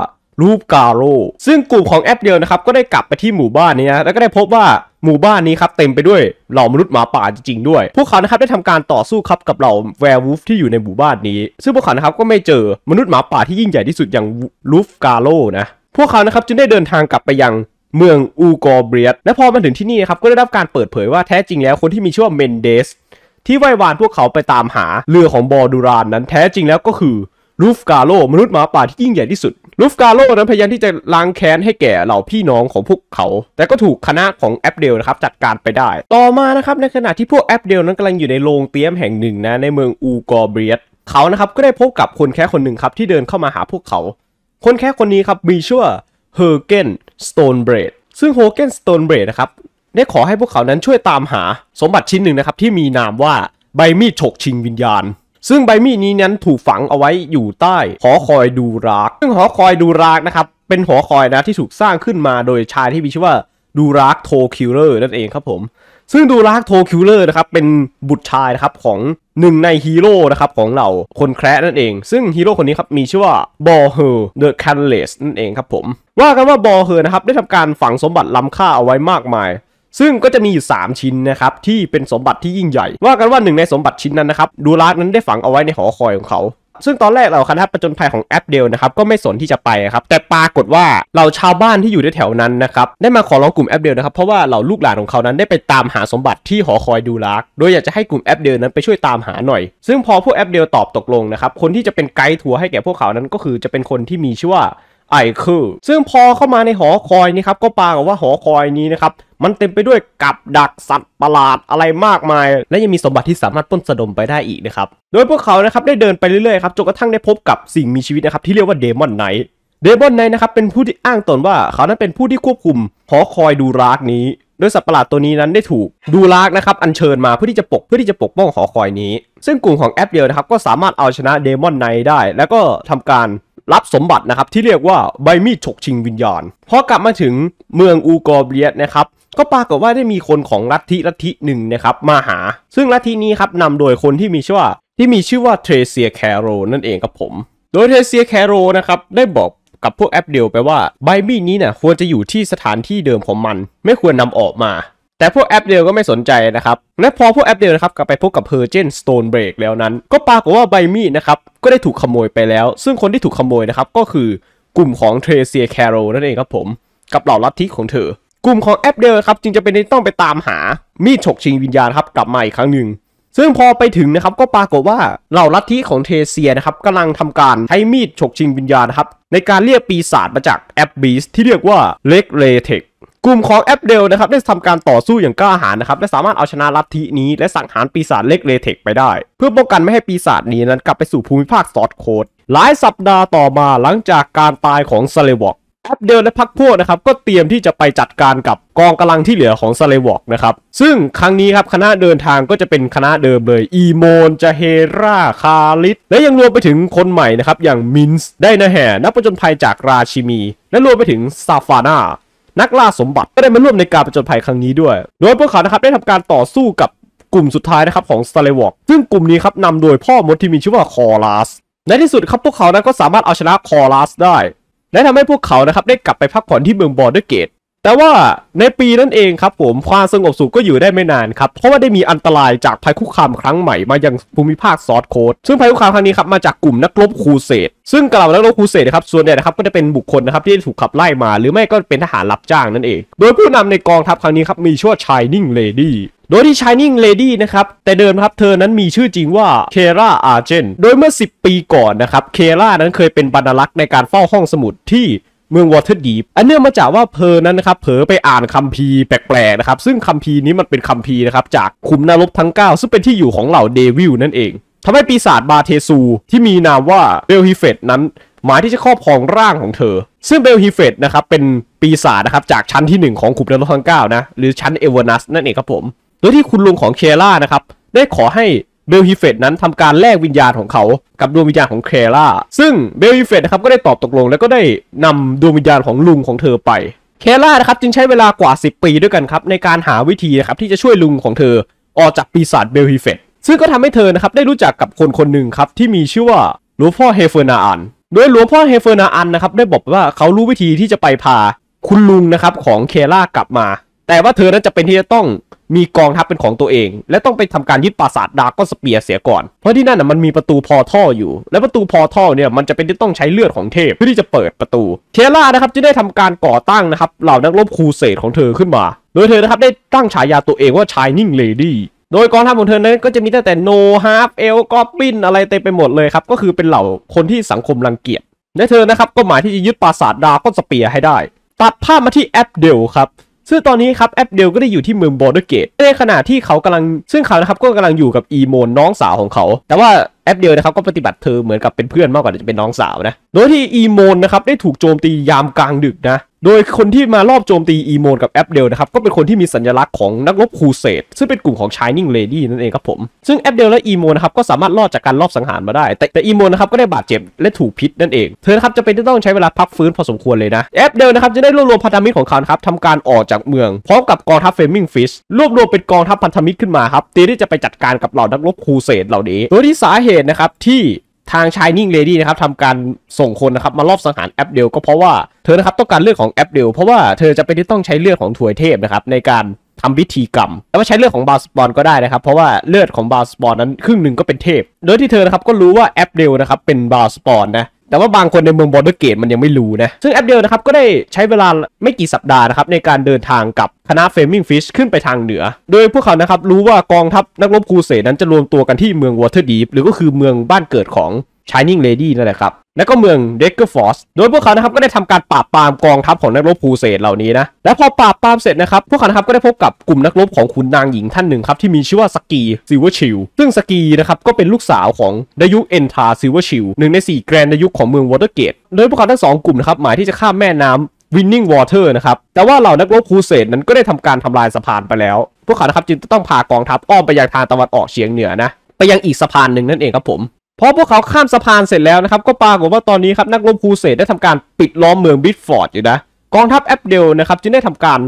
รูปกาโรซึ่งกลุ่มของแอปเดลนะครับก็ได้กลับไปที่หมู่บ้านนี้นะแล้วก็ได้พบว่าหมู่บ้านนี้ครับเต็มไปด้วยเหล่ามนุษย์หมาป่าจริงๆด้วย พวกเขานะครับได้ทำการต่อสู้ครับกับเหล่าแวร์วูฟที่อยู่ในหมู่บ้านนี้ ซึ่งพวกเขานะครับก็ไม่เจอมนุษย์หมาป่าที่ยิ่งใหญ่ที่สุดอย่างลูฟกาโลนะ พวกเขานะครับจึงได้เดินทางกลับไปยังเมืองอูกอเบียตและพอมาถึงที่นี่นครับก็ได้รับการเปิดเผยว่าแท้จริงแล้วคนที่มีชื่อว่าเมนเดสที่ไหว้วานพวกเขาไปตามหาเรือของบอดูรานนั้น แท้จริงแล้วก็คือลูฟกาโลมนุษย์หมาป่าที่ยิ่งใหญ่ที่สุดลูฟกาโลนั้นพยายามที่จะล้างแค้นให้แก่เหล่าพี่น้องของพวกเขา แต่ก็ถูกคณะของแอปเดลนะครับจัดการไปได้ ต่อมานะครับ ในขณะที่พวกแอปเดลนั้นกำลังอยู่ในโรงเตี้ยมแห่งหนึ่งนะในเมืองอูกอเบียตเขานะครับก็ได้พบกับคนแค่คนหนึ่งครับที่เดินเข้ามาหาพวกเขา คนแค่คนนี้ครับมีชื่อว่าเฮอร์เกนสโตนเบรดซึ่งเฮอร์เกนสโตนเบรดนะครับได้ขอให้พวกเขานั้นช่วยตามหา สมบัติชิ้นหนึ่งนะครับที่มีนามว่าใบมีดฉกชิงวิญญาณซึ่งใบมีดนี้นั้นถูกฝังเอาไว้อยู่ใต้หอคอยดูรากซึ่งหอคอยดูรากนะครับเป็นหอคอยนะที่ถูกสร้างขึ้นมาโดยชายที่มีชื่อว่าดูรักโทคิลเลอร์นั่นเองครับผมซึ่งดูรักโทคิลเลอร์นะครับเป็นบุตรชายนะครับของหนึ่งในฮีโร่นะครับของเราคนแคร์นั่นเองซึ่งฮีโร่คนนี้ครับมีชื่อว่าบอเฮอร์เดอะแคนเลสนั่นเองครับผมว่ากันว่าบอเฮอร์นะครับได้ทำการฝังสมบัติล้าค่าเอาไว้มากมายซึ่งก็จะมีอยู่ 3 ชิ้นนะครับที่เป็นสมบัติที่ยิ่งใหญ่ ว่ากันว่าหนึ่งในสมบัติชิ้นนั้นนะครับดูรักนั้นได้ฝังเอาไว้ในหอคอยของเขา ซึ่งตอนแรกเราคณะประจนภัยของแอปเดลนะครับก็ไม่สนที่จะไปครับแต่ปรากฏว่าเราชาวบ้านที่อยู่ในแถวนั้นนะครับได้มาขอร้องกลุ่มแอปเดลนะครับเพราะว่าเหล่าลูกหลานของเขานั้นได้ไปตามหาสมบัติที่หอคอยดูรักโดยอยากจะให้กลุ่มแอปเดลนั้นไปช่วยตามหาหน่อย ซึ่งพอพวกแอปเดลตอบตกลงนะครับคนที่จะเป็นไกด์ทัวร์ให้แก่พวกเขานั้นก็คือจะเป็นคนที่มีชื่อว่าไอคือซึ่งพอเข้ามาในหอคอยนี่ครับก็ปากว่าหอคอยนี้นะครับมันเต็มไปด้วยกับดักสัตว์ประหลาดอะไรมากมาย และยังมีสมบัติที่สามารถต้นสะดมไปได้อีกนะครับโดยพวกเขานะครับได้เดินไปเรื่อยๆครับจนกระทั่งได้พบกับสิ่งมีชีวิตนะครับ ที่เรียกว่าเดมอนไนท์เดมอนไนท์นะครับเป็นผู้ที่อ้างตนว่าเขานั้นเป็นผู้ที่ควบคุม หอคอยดูรากนี้ โดยสัตว์ประหลาดตัวนี้นั้นได้ถูก ดูรากนะครับ อัญเชิญมาเพื่อที่จะปกเพื่อที่จะปกป้องหอคอยนี้ ซึ่งกลุ่มของแอปเดียวนะครับก็สามารถเอาชนะเดมอนไนท์ได้แล้วก็ทำการรับสมบัตินะครับที่เรียกว่า ใบมีดฉกชิงวิญญาณ พอกลับมาถึงเมืองอูกอเบียตนะครับก็ปรากฏว่าได้มีคนของลัทธิลัทธิหนึ่งนะครับมาหา ซึ่งลัทธินี้ครับนำโดยคนที่มีชื่อว่าที่มีชื่อว่าเทรเซียแคโรนั่นเองครับผม โดยเทรเซียแคโรนะครับได้บอกกับพวกแอปเดียวไปว่า ใบมีดนี้นะ่ะควรจะอยู่ที่สถานที่เดิมของมันไม่ควรนำออกมาแต่พวกแอปเดียวก็ไม่สนใจนะครับ และพอพวกแอปเดียวนะครับกลับไปพบกับเพอร์เจนสโตนเบรกแล้วนั้น ก็ปรากฏว่าใบมีดนะครับก็ได้ถูกขโมยไปแล้ว ซึ่งคนที่ถูกขโมยนะครับก็คือกลุ่มของเทรเซียแคโรนั่นเองครับผม กับเหล่าลัทธิของเธอ กลุ่มของแอปเดียวครับจึงจะเป็นต้องไปตามหามีดฉกชิงวิญญาณครับกลับมาอีกครั้งหนึ่งซึ่งพอไปถึงนะครับก็ปรากฏว่า เหล่าลัทธิของเทเซียนะครับกำลังทำการให้มีดฉกชิงวิญญาณครับในการเรียกปีศาจมาจากแอปบีสที่เรียกว่าเล็กเรเทคกลุ่มของแอปเดลนะครับได้ทำการต่อสู้อย่างกล้าหาญนะครับและสามารถเอาชนะลัทธินี้และสังหารปีศาจเล็กเลเทคไปได้เพื่อป้องกันไม่ให้ปีศาจนี้นั้นกลับไปสู่ภูมิภาคซอดโคดหลายสัปดาห์ต่อมาหลังจากการตายของซาเลวอกแอปเดลและพักพวกนะครับก็เตรียมที่จะไปจัดการกับกองกำลังที่เหลือของซาเลวอกนะครับซึ่งครั้งนี้ครับคณะเดินทางก็จะเป็นคณะเดิมเลยอีโมนจาเฮราคาลิสและยังรวมไปถึงคนใหม่นะครับอย่างมินส์ไดนาแห่นักประจนภัยจากราชิมีและรวมไปถึงซาฟาน่านักล่าสมบัติก็ได้มาร่วมในการประจนภัยครั้งนี้ด้วย โดยพวกเขานะครับได้ทำการต่อสู้กับกลุ่มสุดท้ายนะครับของสตาเลวอกซึ่งกลุ่มนี้ครับนำโดยพ่อมดที่มีชื่อว่าคอรัส ในที่สุดครับพวกเขานั้นก็สามารถเอาชนะคอรัสได้ และทำให้พวกเขานะครับได้กลับไปพักผ่อนที่เมืองบอร์เดเกตแต่ว่าในปีนั้นเองครับผมความสงบสุขก็อยู่ได้ไม่นานครับเพราะว่าได้มีอันตรายจากภัยคุกคามครั้งใหม่มายังภูมิภาคซอสโคดซึ่งภัยคุกคามครั้งนี้ครับมาจากกลุ่มนักรบคูเสดซึ่งกล่าวนักรบคูเสดนะครับส่วนใหญ่นะครับก็จะเป็นบุคคลนะครับที่ถูกขับไล่มา หรือไม่ก็เป็นทหารรับจ้างนั่นเอง โดยผู้นำในกองทัพครั้งนี้ครับมีชื่อว่าชายนิ่งเลดี้โดยที่ชายนิ่งเลดี้นะครับแต่เดิมครับเธอนั้นมีชื่อจริงว่าเคราอาร์เจนโดยเมื่อ 10ปีก่อนนะครับเครานั้นเคยเป็นบรรลักษ์ในการเฝ้าห้องสมุดที่เมืองวอเทอร์ดีฟอันเนื่องมาจากว่าเพอร์นั้นนะครับเผลอไปอ่านคัมภีร์แปลกๆนะครับซึ่งคัมภีร์นี้มันเป็นคัมภีร์นะครับจากขุมนรกทั้ง 9 ซึ่งเป็นที่อยู่ของเหล่าเดวิลนั่นเองทำให้ปีศาจบาเทซู ที่มีนามว่าเบลฮิเฟตนั้น หมายที่จะครอบครองร่างของเธอ ซึ่งเบลฮิเฟตนะครับเป็นปีศาจนะครับจากชั้นที่1ของขุมนรกทั้ง9นะหรือชั้นเอเวอร์นัสนั่นเองครับผมโดยที่คุณลุงของเคล่านะครับได้ขอให้เบลฮิเฟตนั้นทำการแลกวิญญาณของเขากับดวงวิญญาณของเคล่าซึ่งเบลฮิเฟตนะครับก็ได้ตอบตกลงแล้วก็ได้นำดวงวิญญาณของลุงของเธอไปเคล่านะครับจึงใช้เวลากว่า 10 ปีด้วยกันครับในการหาวิธีนะครับที่จะช่วยลุงของเธอออกจากปีศาจเบลฮิเฟตซึ่งก็ทำให้เธอนะครับได้รู้จักกับคนคนหนึ่งครับที่มีชื่อว่าหลวงพ่อเฮเฟอร์นาอันโดยหลวงพ่อเฮเฟอร์นาอันนะครับได้บอกว่าเขารู้วิธีที่จะไปพา คุณลุงนะครับของเคล่ากลับมา แต่ว่าเธอนั้นจะเป็นที่จะต้องมีกองทัพเป็นของตัวเอง และต้องไปทำการยึดปราสาทดาก็สเปียเสียก่อน เพราะที่นั่นน่ะมันมีประตูพอท่ออยู่ และประตูพอท่อเนี่ยมันจะเป็นที่ต้องใช้เลือดของเทพเพื่อที่จะเปิดประตู เทล่านะครับจะได้ทำการก่อตั้งนะครับเหล่านักรบครูเสดของเธอขึ้นมา โดยเธอนะครับได้ตั้งฉายาตัวเองว่าชายนิ่งเลดี้โดยกองทัพของเธอนั้นก็จะมีตั้งแต่โนฮาร์ฟเอลกอบินอะไรเต็มไปหมดเลยครับก็คือเป็นเหล่าคนที่สังคมรังเกียจและเธอนะครับ ก็หมายที่จะยึดปราสาทดาก้อนสเปียให้ได้ ตัดภาพมาที่แอปเดลครับซึ่งตอนนี้ครับแอปเดียวก็ได้อยู่ที่เมืองบอร์เด์เกตในขณะที่เขากำลังซึ่งเขานะครับก็กำลังอยู่กับอีโมนน้องสาวของเขา แต่ว่าแอปเดียวนะครับก็ปฏิบัติเธอเหมือนกับเป็นเพื่อนมากกว่าจะเป็นน้องสาวนะโดยที่อีโมนนะครับได้ถูกโจมตียามกลางดึกนะ โดยคนที่มารอบโจมตีอีโมนกับแอปเดลนะครับก็เป็นคนที่มีสัญลักษณ์ของนักรบคูเซตซึ่งเป็นกลุ่มของชายนิ่งเลดี้นั่นเองครับผม ซึ่งแอปเดลและอีโมนนะครับก็สามารถรอดจากการรอบสังหารมาได้ แต่แต่อีโมนนะครับก็ได้บาดเจ็บและถูกพิษนั่นเอง เธอนะครับจะเป็นที่ต้องใช้เวลาพักฟื้นพอสมควรเลยนะ แอปเดลนะครับจะได้รวบรวมพันธมิตรของเขาครับทำการออกจากเมืองพร้อมกับกองทัพเฟมิงฟิชรวบรวมเป็นกองทัพพันธมิตรขึ้นมาครับเตรียมที่จะไปจัดการกับเหล่านักรบคูเซตเหล่านี้ โดยที่สาเหตุนะครับที่ทางชายนิ่งเลดี้นะครับทำการส่งคนนะครับมารอบสังหารแอปเดลก็เพราะว่าเธอนะครับต้องการเลือดของแอปเดลเพราะว่าเธอจะเป็นที่ต้องใช้เลือดของถวยเทพนะครับในการทำวพิธีกรรม แต่ว่าใช้เลือดของบาสปอนก็ได้นะครับเพราะว่าเลือดของบาสปอนนั้นครึ่งหนึ่งก็เป็นเทพ โดยที่เธอนะครับก็รู้ว่าแอปเดลนะครับเป็นบาสปอนนะแต่ว่าบางคนในเมืองบอลเดอร์เกตมันยังไม่รู้นะซึ่งแอปเดียวนะครับก็ได้ใช้เวลาไม่กี่สัปดาห์นะครับในการเดินทางกับคณะเฟมิงฟิชขึ้นไปทางเหนือ โดยพวกเขานะครับรู้ว่ากองทัพนักรบครูเสนั้นจะรวมตัวกันที่เมืองวอเทอร์ดีฟหรือก็คือเมืองบ้านเกิดของ Shining Lady นั่นแหละครับ และก็เมืองเด็กเกอร์ฟอสโดยพวกเขานะครับก็ได้ทำการปราบปรามกองทัพของนักรบภูเสตเหล่านี้นะ และพอปราบปรามเสร็จนะครับ พวกเขานะครับก็ได้พบกับกลุ่มนักรบของขุนนางหญิงท่านหนึ่งครับ ที่มีชื่อว่าสกีซิลเวอร์ชิลซึ่งสกีนะครับก็เป็นลูกสาวของดายุเอนทาซิลเวอร์ชิลหนึ่งใน 4 แกรนดายุของเมืองวอเตอร์เกตโดยพวกเขาทั้งสองกลุ่มนะครับหมายที่จะข้ามแม่น้ำวินนิ่งวอเตอร์นะครับแต่ว่าเหล่านักรบภูเสดนั้นก็ได้ทำการทำลายสะพานไปแล้ว พวกเขานะครับจึงต้องพากองทัพอ้อมไปยังทางตะวันออกเฉียงเหนือนะไปยังอีกสะพานหนึ่งนั่นเองครับผมพอพวกเขาข้ามสะพานเสร็จแล้วนะครับก็ปรากฏว่าตอนนี้ครับนักรบครูเสดได้ทำการปิดล้อมเมืองบิทฟอร์ดอยู่นะ กองทัพแอปเดลนะครับจึงได้ทำการ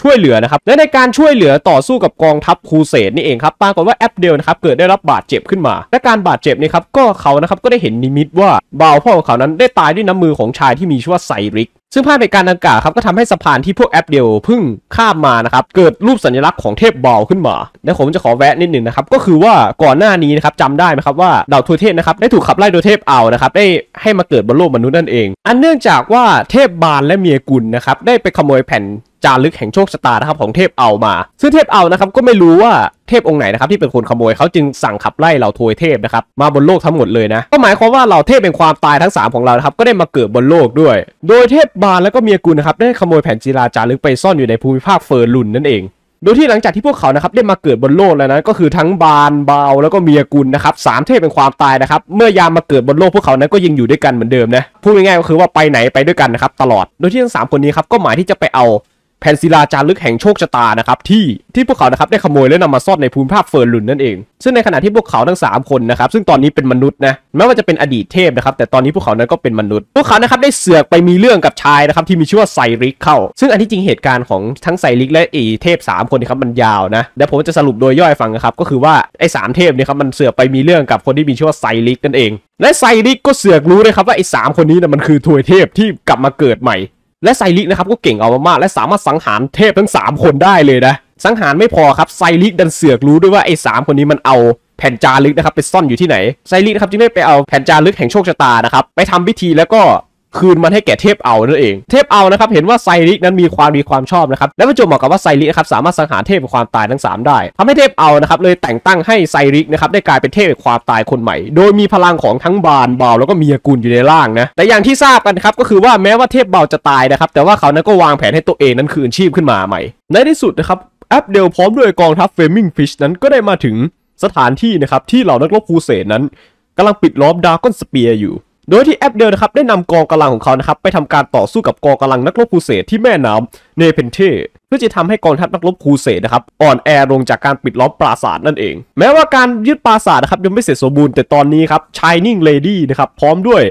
ช่วยเหลือนะครับและในการช่วยเหลือต่อสู้กับกองทัพครูเสดนี่เองครับปรากฏว่าแอปเดลนะครับเกิดได้รับบาดเจ็บขึ้นมา และการบาดเจ็บนี่ครับก็เขานะครับก็ได้เห็นนิมิตว่าบ่าวพ่อของเขานั้นได้ตายด้วยน้ำมือของชายที่มีชื่อว่าไซริกซึ่งภาพเหตุการณ์ดังกล่าวครับก็ทำให้สะพานที่พวกแอปเดียวพึ่งข้ามมานะครับเกิดรูปสัญลักษณ์ของเทพบอลขึ้นมาและผมจะขอแวะนิดหนึ่งนะครับก็คือว่าก่อนหน้านี้นะครับจำได้ไหมครับว่าดาวทววเทพนะครับได้ถูกขับไล่โดยเทพเอานะครับได้ให้มาเกิดบนโลกมนุษย์นั่นเอง อันเนื่องจากว่าเทพบาลและเมียกุลนะครับได้ไปขโมยแผ่นจารึกแห่งโชคชะตานะครับของเทพเอามา ซึ่งเทพเอานะครับก็ไม่รู้ว่าเทพองค์ไหนนะครับที่เป็นคนขโมยเขาจึงสั่งขับไล่เหล่าทวยเทพนะครับมาบนโลกทั้งหมดเลยนะ ก็หมายความว่าเหล่าเทพเป็นความตายทั้ง 3 ของเรานะครับก็ได้มาเกิดบนโลกด้วย โดยเทพบาลและก็เมียกุลนะครับ ได้ขโมยแผ่นจีราจารึกไปซ่อนอยู่ในภูมิภาคเฟอร์ลุนนั่นเอง โดยที่หลังจากที่พวกเขานะครับได้มาเกิดบนโลกแล้วนะ ก็คือทั้งบานเบาแล้วก็เมียกุลนะครับสามเทพเป็นความตายนะครับ เมื่อยามมาเกิดบนโลกพวกเขานั้นก็ยังอยู่ด้วยกันเหมือนเดิมนะ พูดง่ายๆก็คือว่าไปไหนไปด้วยกันนะครับตลอดโดยที่ทั้งสามคนนี้ครับก็หมายที่จะไปเอาแผ่นศิลาจารึกแห่งโชคชะตานะครับที่ที่พวกเขานะครับได้ขโมยและนำมาซ่อนในภูมิภาคเฟิร์นลุนนั่นเอง ซึ่งในขณะที่พวกเขาทั้ง 3 คนนะครับซึ่งตอนนี้เป็นมนุษย์นะแม้ว่าจะเป็นอดีตเทพนะครับแต่ตอนนี้พวกเขานั้นก็เป็นมนุษย์ พวกเขานะครับได้เสือกไปมีเรื่องกับชายนะครับที่มีชื่อว่าไซริกเข้า ซึ่งอันที่จริงเหตุการณ์ของทั้งไซริกและอีเทพ 3 คนนะครับมันยาวนะเดี๋ยวผมจะสรุปโดยย่อยฟังนะครับก็คือว่าไอ้สามเทพเนี่ยครับมันเสือกไปมีเรื่องกับคนที่มีชื่อว่าไซริกนั่นเองและไซริกก็เสือกรู้เลยครับว่าไอ้สามคนนี้นะมันคือทวยเทพที่กลับมาเกิดใหม่และไซริกนะครับก็เก่งเอามากๆและสามารถสังหารเทพทั้ง 3 คนได้เลยนะสังหารไม่พอครับไซริกดันเสือกรู้ด้วยว่าไอ้สคนนี้มันเอาแผ่นจารึกนะครับไปซ่อนอยู่ที่ไหน ไซริกนะครับจึงได้ไปเอาแผ่นจารึกแห่งโชคชะตานะครับไปทำพิธีแล้วก็คืนมันให้แก่เทพเอานั่นเอง เทพเอานะครับเห็นว่าไซริกนั้นมีความมีความชอบนะครับและประจวบเหมาะกับว่าไซริกนะครับสามารถสังหารเทพแห่งความตายทั้ง 3 ได้ ทำให้เทพเอานะครับเลยแต่งตั้งให้ไซริกนะครับได้กลายเป็นเทพแห่งความตายคนใหม่ โดยมีพลังของทั้งบานเบาแล้วก็มียกุลอยู่ในร่างนะแต่อย่างที่ทราบกันครับก็คือว่าแม้ว่าเทพเบาจะตายนะครับแต่ว่าเขานั้นก็วางแผนให้ตัวเองนั้นคืนชีพขึ้นมาใหม่ ในที่สุดนะครับแอปเดลพร้อมด้วยกองทัพเฟมิงฟิชนั้นก็ได้มาถึงสถานที่นะครับที่เหล่านักรบคูเสนนั้นกำลังปิดล้อมดาร์กอนสเปียร์อยู่โดยที่แอปเดลนะครับได้นำกองกำลังของเขานะครับไปทำการต่อสู้กับกองกำลังนักรบคูเสดที่แม่น้ำเนเพนเทเพื่อจะทำให้กองทัพนักรบคูเสดนะครับอ่อนแอลงจากการปิดล้อมปราสาทนั่นเอง แม้ว่าการยึดปราสาทนะครับยังไม่เสร็จสมบูรณ์แต่ตอนนี้ครับชายนิ่งเลดี้นะครับพร้อมด้วย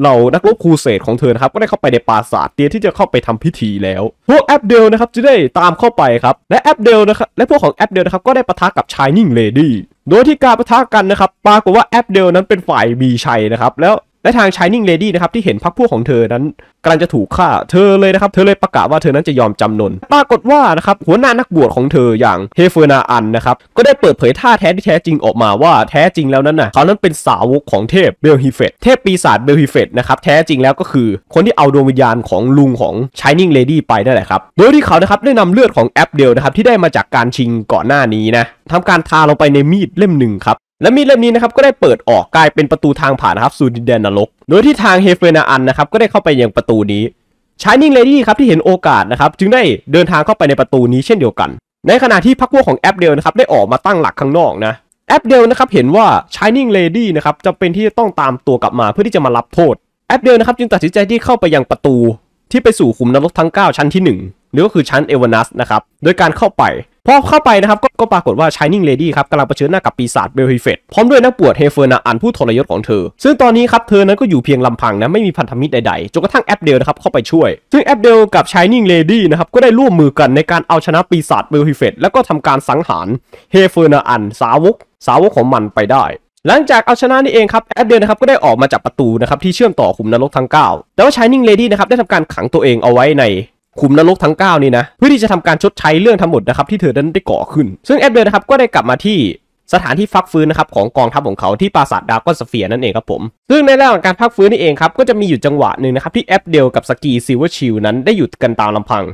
เหล่านักรบคูเสดของเธอนะครับก็ได้เข้าไปในปราสาทเตรียมที่จะเข้าไปทำพิธีแล้วพวกแอปเดลนะครับจะได้ตามเข้าไปครับและแอปเดลนะครับและพวกของแอปเดลนะครับก็ได้ปะทะกับชายนิ่งเลดี้โดยที่การปะทะกันนะครับปรากฏว่าแอปเดลนั้นเป็นฝ่ายมีชัยนะครับแล้วและทางชายนิ่งเลดี้นะครับที่เห็นพักพวกของเธอนั้นกำลังจะถูกฆ่าเธอเลยนะครับเธอเลยประกาศว่าเธอนั้นจะยอมจำนนปรากฏว่านะครับหัวหน้านักบวชของเธออย่างเฮเฟอร์นาอันนะครับก็ได้เปิดเผยท่าแท้ที่แท้จริงออกมาว่าแท้จริงแล้วนั้นน่ะเขานั้นเป็นสาวกของเทพเบลฮิเฟตเทพปีศาจเบลฮิเฟตนะครับแท้จริงแล้วก็คือคนที่เอาดวงวิญญาณของลุงของชายนิ่งเลดี้ไปนั่นแหละครับโดยที่เขานะครับได้นำเลือดของแอปเดลนะครับที่ได้มาจากการชิงก่อนหน้านี้นะทำการทาลงไปในมีดเล่มหนึ่งครับและมีดเล่มนี้นะครับก็ได้เปิดออกกลายเป็นประตูทางผ่านนะครับสู่ดินแดนนรกโดยที่ทางเฮเฟนาอันนะครับก็ได้เข้าไปยังประตูนี้ชายนิ่งเลดี้ครับที่เห็นโอกาสนะครับจึงได้เดินทางเข้าไปในประตูนี้เช่นเดียวกัน ในขณะที่พักพวกของแอปเดลนะครับได้ออกมาตั้งหลักข้างนอกนะแอปเดลนะครับเห็นว่าชายนิ่งเลดี้นะครับจำเป็นที่จะต้องตามตัวกลับมาเพื่อที่จะมารับโทษแอปเดลนะครับจึงตัดสินใจที่เข้าไปยังประตู ที่ไปสู่ขุมนรกทั้ง 9 ชั้นที่นั่นก็คือชั้นเอเวนัสนะครับโดยการเข้าไป พอเข้าไปนะครับกก็ปรากฏว่าชายนิ่งเลดี้ครับกำลังเผชิญหน้ากับปีศาจเบลฮิเฟตพร้อมด้วยนักบวชเฮเฟอร์นาอันผู้ทรยศของเธอ ซึ่งตอนนี้ครับเธอนั้นก็อยู่เพียงลำพังนะไม่มีพันธมิตรใดๆ จนกระทั่งแอปเดลนะครับเข้าไปช่วย ซึ่งแอปเดลกับชายนิ่งเลดี้นะครับก็ได้ร่วมมือกันในการเอาชนะปีศาจเบลฮิเฟตแล้วก็ทำการสังหารเฮเฟอร์นาอันสาวกสาวกของมันไปได้ หลังจากเอาชนะนี่เองครับแอดเดลนะครับก็ได้ออกมาจากประตูนะครับที่เชื่อมต่อขุมนรกทั้ง9แต่ว่าชายนิ่งเลดี้นะครับได้ทำการขังตัวเองเอาไว้ในขุมนรกทั้ง 9 นี่นะเพื่อที่จะทำการชดใช้เรื่องทั้งหมดนะครับที่เธอนั้นได้ก่อขึ้น ซึ่งแอดเดอนะครับก็ได้กลับมาที่สถานที่ฟักฟื้นนะครับของกองทัพของเขาที่ปราสาทดาวก้อนสเฟียนั่นเองครับผมซึ่งในเรื่องของการพักฟื้นนี่เองครับก็จะมีอยู่จังหวะหนึ่งนะครับที่แอปเดลกับสกีซิลเวอร์ชิลนั้นได้หยุดกันตามลำพัง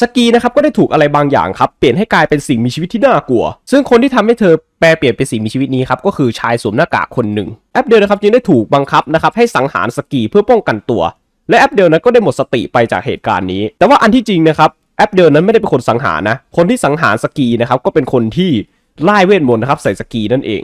สกีนะครับก็ได้ถูกอะไรบางอย่างครับเปลี่ยนให้กลายเป็นสิ่งมีชีวิตที่น่ากลัว ซึ่งคนที่ทำให้เธอแปลเปลี่ยนเป็นสิ่งมีชีวิตนี้ครับก็คือชายสวมหน้ากากคนหนึ่งแอปเดลนะครับจึงได้ถูกบังคับนะครับ ให้สังหารสกีเพื่อป้องกันตัวและ แอปเดลนั้นก็ได้หมดสติไปจากเหตุการณ์นี้ แต่ว่าอันที่จริงนะครับแอปเดลนั้นไม่ได้เป็นคนสังหารนะ คนที่สังหารสกีนะครับก็เป็นคนที่ไล่เวทมนต์นะครับใส่สกีนั่นเอง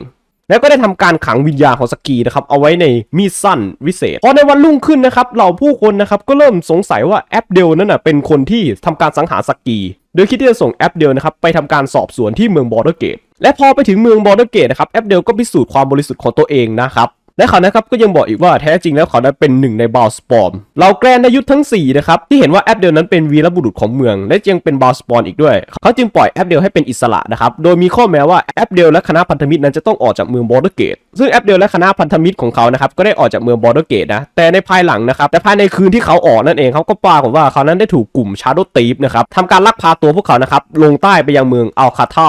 แล้วก็ได้ทำการขังวิญญาของสกีนะครับ เอาไว้ในมีดสั้นวิเศษ พอในวันรุ่งขึ้นนะครับเหล่าผู้คนนะครับก็เริ่มสงสัยว่าแอปเดลนั้นนะเป็นคนที่ทำการสังหารสกี โดยคิดที่จะส่งแอปเดลนะครับไปทำการสอบสวนที่เมืองบอร์เดอร์เกต และพอไปถึงเมืองบอร์เดอร์เกตนะครับแอปเดลก็พิสูจน์ความบริสุทธิ์ของตัวเองนะครับและเขานะครับก็ยังบอกอีกว่าแท้จริงแล้วเขานั้นเป็นหนึ่งในบาวสปอม เราแกรนด้ยุทธทั้ง 4 นะครับ ที่เห็นว่าแอปเดลนั้นเป็นวีรบุรุษของเมือง และยังเป็นบาวสปอมอีกด้วย เขาจึงปล่อยแอปเดลให้เป็นอิสระนะครับโดยมีข้อแม้ว่าแอปเดลและคณะพันธมิตรนั้นจะต้องออกจากเมืองบอร์ดเกตซึ่งแอปเดลและคณะพันธมิตรของเขานะครับก็ได้ออกจากเมืองบอร์ดเกตนะแต่ในภายหลังนะครับแต่ภายในคืนที่เขาออกนั่นเองเขาก็ปรากฏว่าเขานั้นได้ถูกกลุ่มชาโดตีฟนะครับทำการลักพาตัวพวกเขานะครับลงใต้ไปยังเมืองอัลคาท่า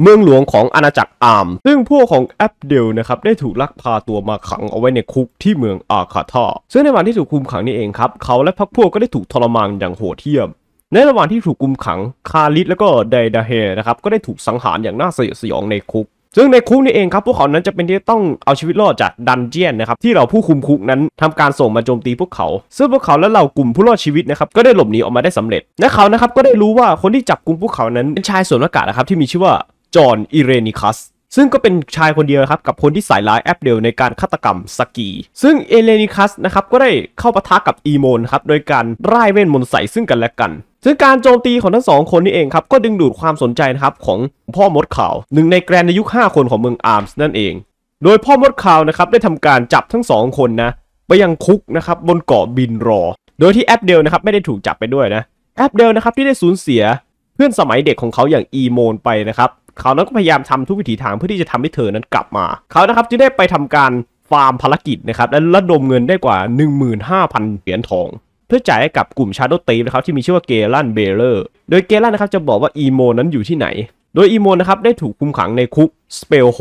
เมืองหลวงของอาณาจักรอาร์มซึ่งพวกของแอปเดลนะครับได้ถูกลักพาตัวมาขังเอาไว้ในคุก ที่เมืองอาคา่าซึ่งในวันที่ถูกคุมขังนี่เองครับเขาและพรรคพวกก็ได้ถูกทรมานอย่างโหดเหี้ยม ในระหว่างที่ถูกคุมขังคาลิสและก็ไดดาเฮนะครับก็ได้ถูกสังหารอย่างน่าสยดสยองในคุก ซึ่งในคุกนี่เองครับ พวกเขานั้นจะเป็นที่ต้องเอาชีวิตรอดจากดันเจียนนะครับที่เราผู้คุมคุกนั้น ทำการส่งมาโจมตีพวกเขา ซึ่งพวกเขาและเหล่ากลุ่มผู้รอดชีวิตนะครับก็ได้หลบหนีออกมาได้สำเร็จและเขานะครับก็ได้รู้ว่าคนที่จับกลุ่มพวกเขานั้นเป็นชายสวมหน้ากากนะครับที่มีชื่อว่าจอห์นอิเรนิคัส ซึ่งก็เป็นชายคนเดียวครับ กับคนที่สายร้ายแอปเดลในการฆาตกรรมสกี ซึ่งเอเลนิคัสนะครับก็ได้เข้าปะทะกับอีโมนครับ โดยการร่ายเวทมนต์ใส่ซึ่งกันและกัน ซึ่งการโจมตีของทั้งสองคนนี้เองครับก็ดึงดูดความสนใจนะครับของพ่อมดข่าว หนึ่งในแกรนในยุค 5 คนของเมืองอาร์มส์นั่นเอง โดยพ่อมดข่าวนะครับได้ทำการจับทั้งสองคนนะไปยังคุกนะครับบนเกาะบินรอ โดยที่แอปเดลนะครับไม่ได้ถูกจับไปด้วยนะ แอปเดลนะครับที่ได้สูญเสีย เพื่อนสมัยเด็กของเขาอย่างอีโมนไปนะครับเขานั้นก็พยายามทำทุกวิถีทางเพื่อที่จะทำให้เธอนั้นกลับมา เขานะครับจึงได้ไปทำการฟาร์มภารกิจนะครับ และระดมเงินได้กว่า 15,000 เหรียญทอง เพื่อจ่ายให้กับกลุ่มชาโดตีนะครับที่มีชื่อว่าเกลันเบเลอร์โดยเกลันนะครับจะบอกว่าอีโมนั้นอยู่ที่ไหน โดยอีโมนะครับได้ถูกคุมขังในคุกสเปลโฮ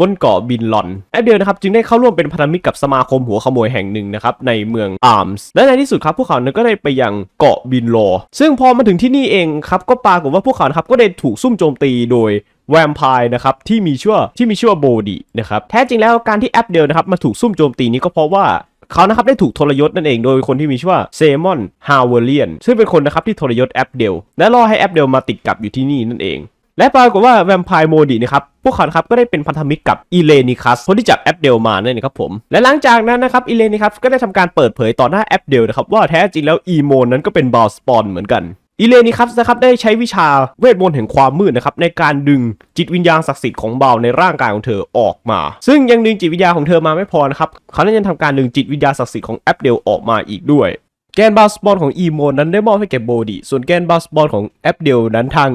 บนเกาะบินลอนแอปเดียวนะครับจึงได้เข้าร่วมเป็นพันธมิตรกับสมาคมหัวขโมยแห่งหนึ่งนะครับในเมืองอาร์มส์และในที่สุดครับพวกเขาเนี่ยก็ได้ไปยังเกาะบินลอซึ่งพอมาถึงที่นี่เองครับก็ปรากฏว่าพวกเขาครับก็ได้ถูกซุ่มโจมตีโดยแวมไพร์นะครับที่มีชื่อที่มีชื่อว่าโบดีนะครับแท้จริงแล้วการที่แอปเดียวนะครับมาถูกซุ่มโจมตีนี้ก็เพราะว่าเขานะครับได้ถูกทรยศนั่นเอง โดยคนที่มีชื่อว่าเซมอนฮาวเวเลียนซึ่งเป็นคนนะครับที่ทรยศแอปเดลและล่อให้แอปเดลมาติดกับอยู่ที่นี่นั่นเองและปรากฏว่าแวมไพร์โมดีนะครับ พวกเขาครับก็ได้เป็นพันธมิตรกับอีเลนิคัสคนที่จับแอปเดลมาเนี่ยนะครับผม และหลังจากนั้นนะครับอีเลนิคัสก็ได้ทำการเปิดเผยต่อหน้าแอปเดลนะครับว่าแท้จริงแล้ว อีโมนนั้นก็เป็นบอลสปอนเหมือนกัน อีเลนิคัสนะครับได้ใช้วิชาเวทมนต์แห่งความมืดนะครับในการดึงจิตวิญญาณศักดิ์สิทธิ์ของเบาในร่างกายของเธอออกมา ซึ่งยังดึงจิตวิญญาณของเธอมาไม่พอนะครับ เขาได้ยังทำการดึงจิตวิญญาณศักดิ์สิทธิ์ของแอปเดลออกมาอีกด้วย แกนบาสบอลของอีโมนนั้นได้มอบให้แก่โบดีส่วนแกนบาสบอลของแอปเดลนั้นทาง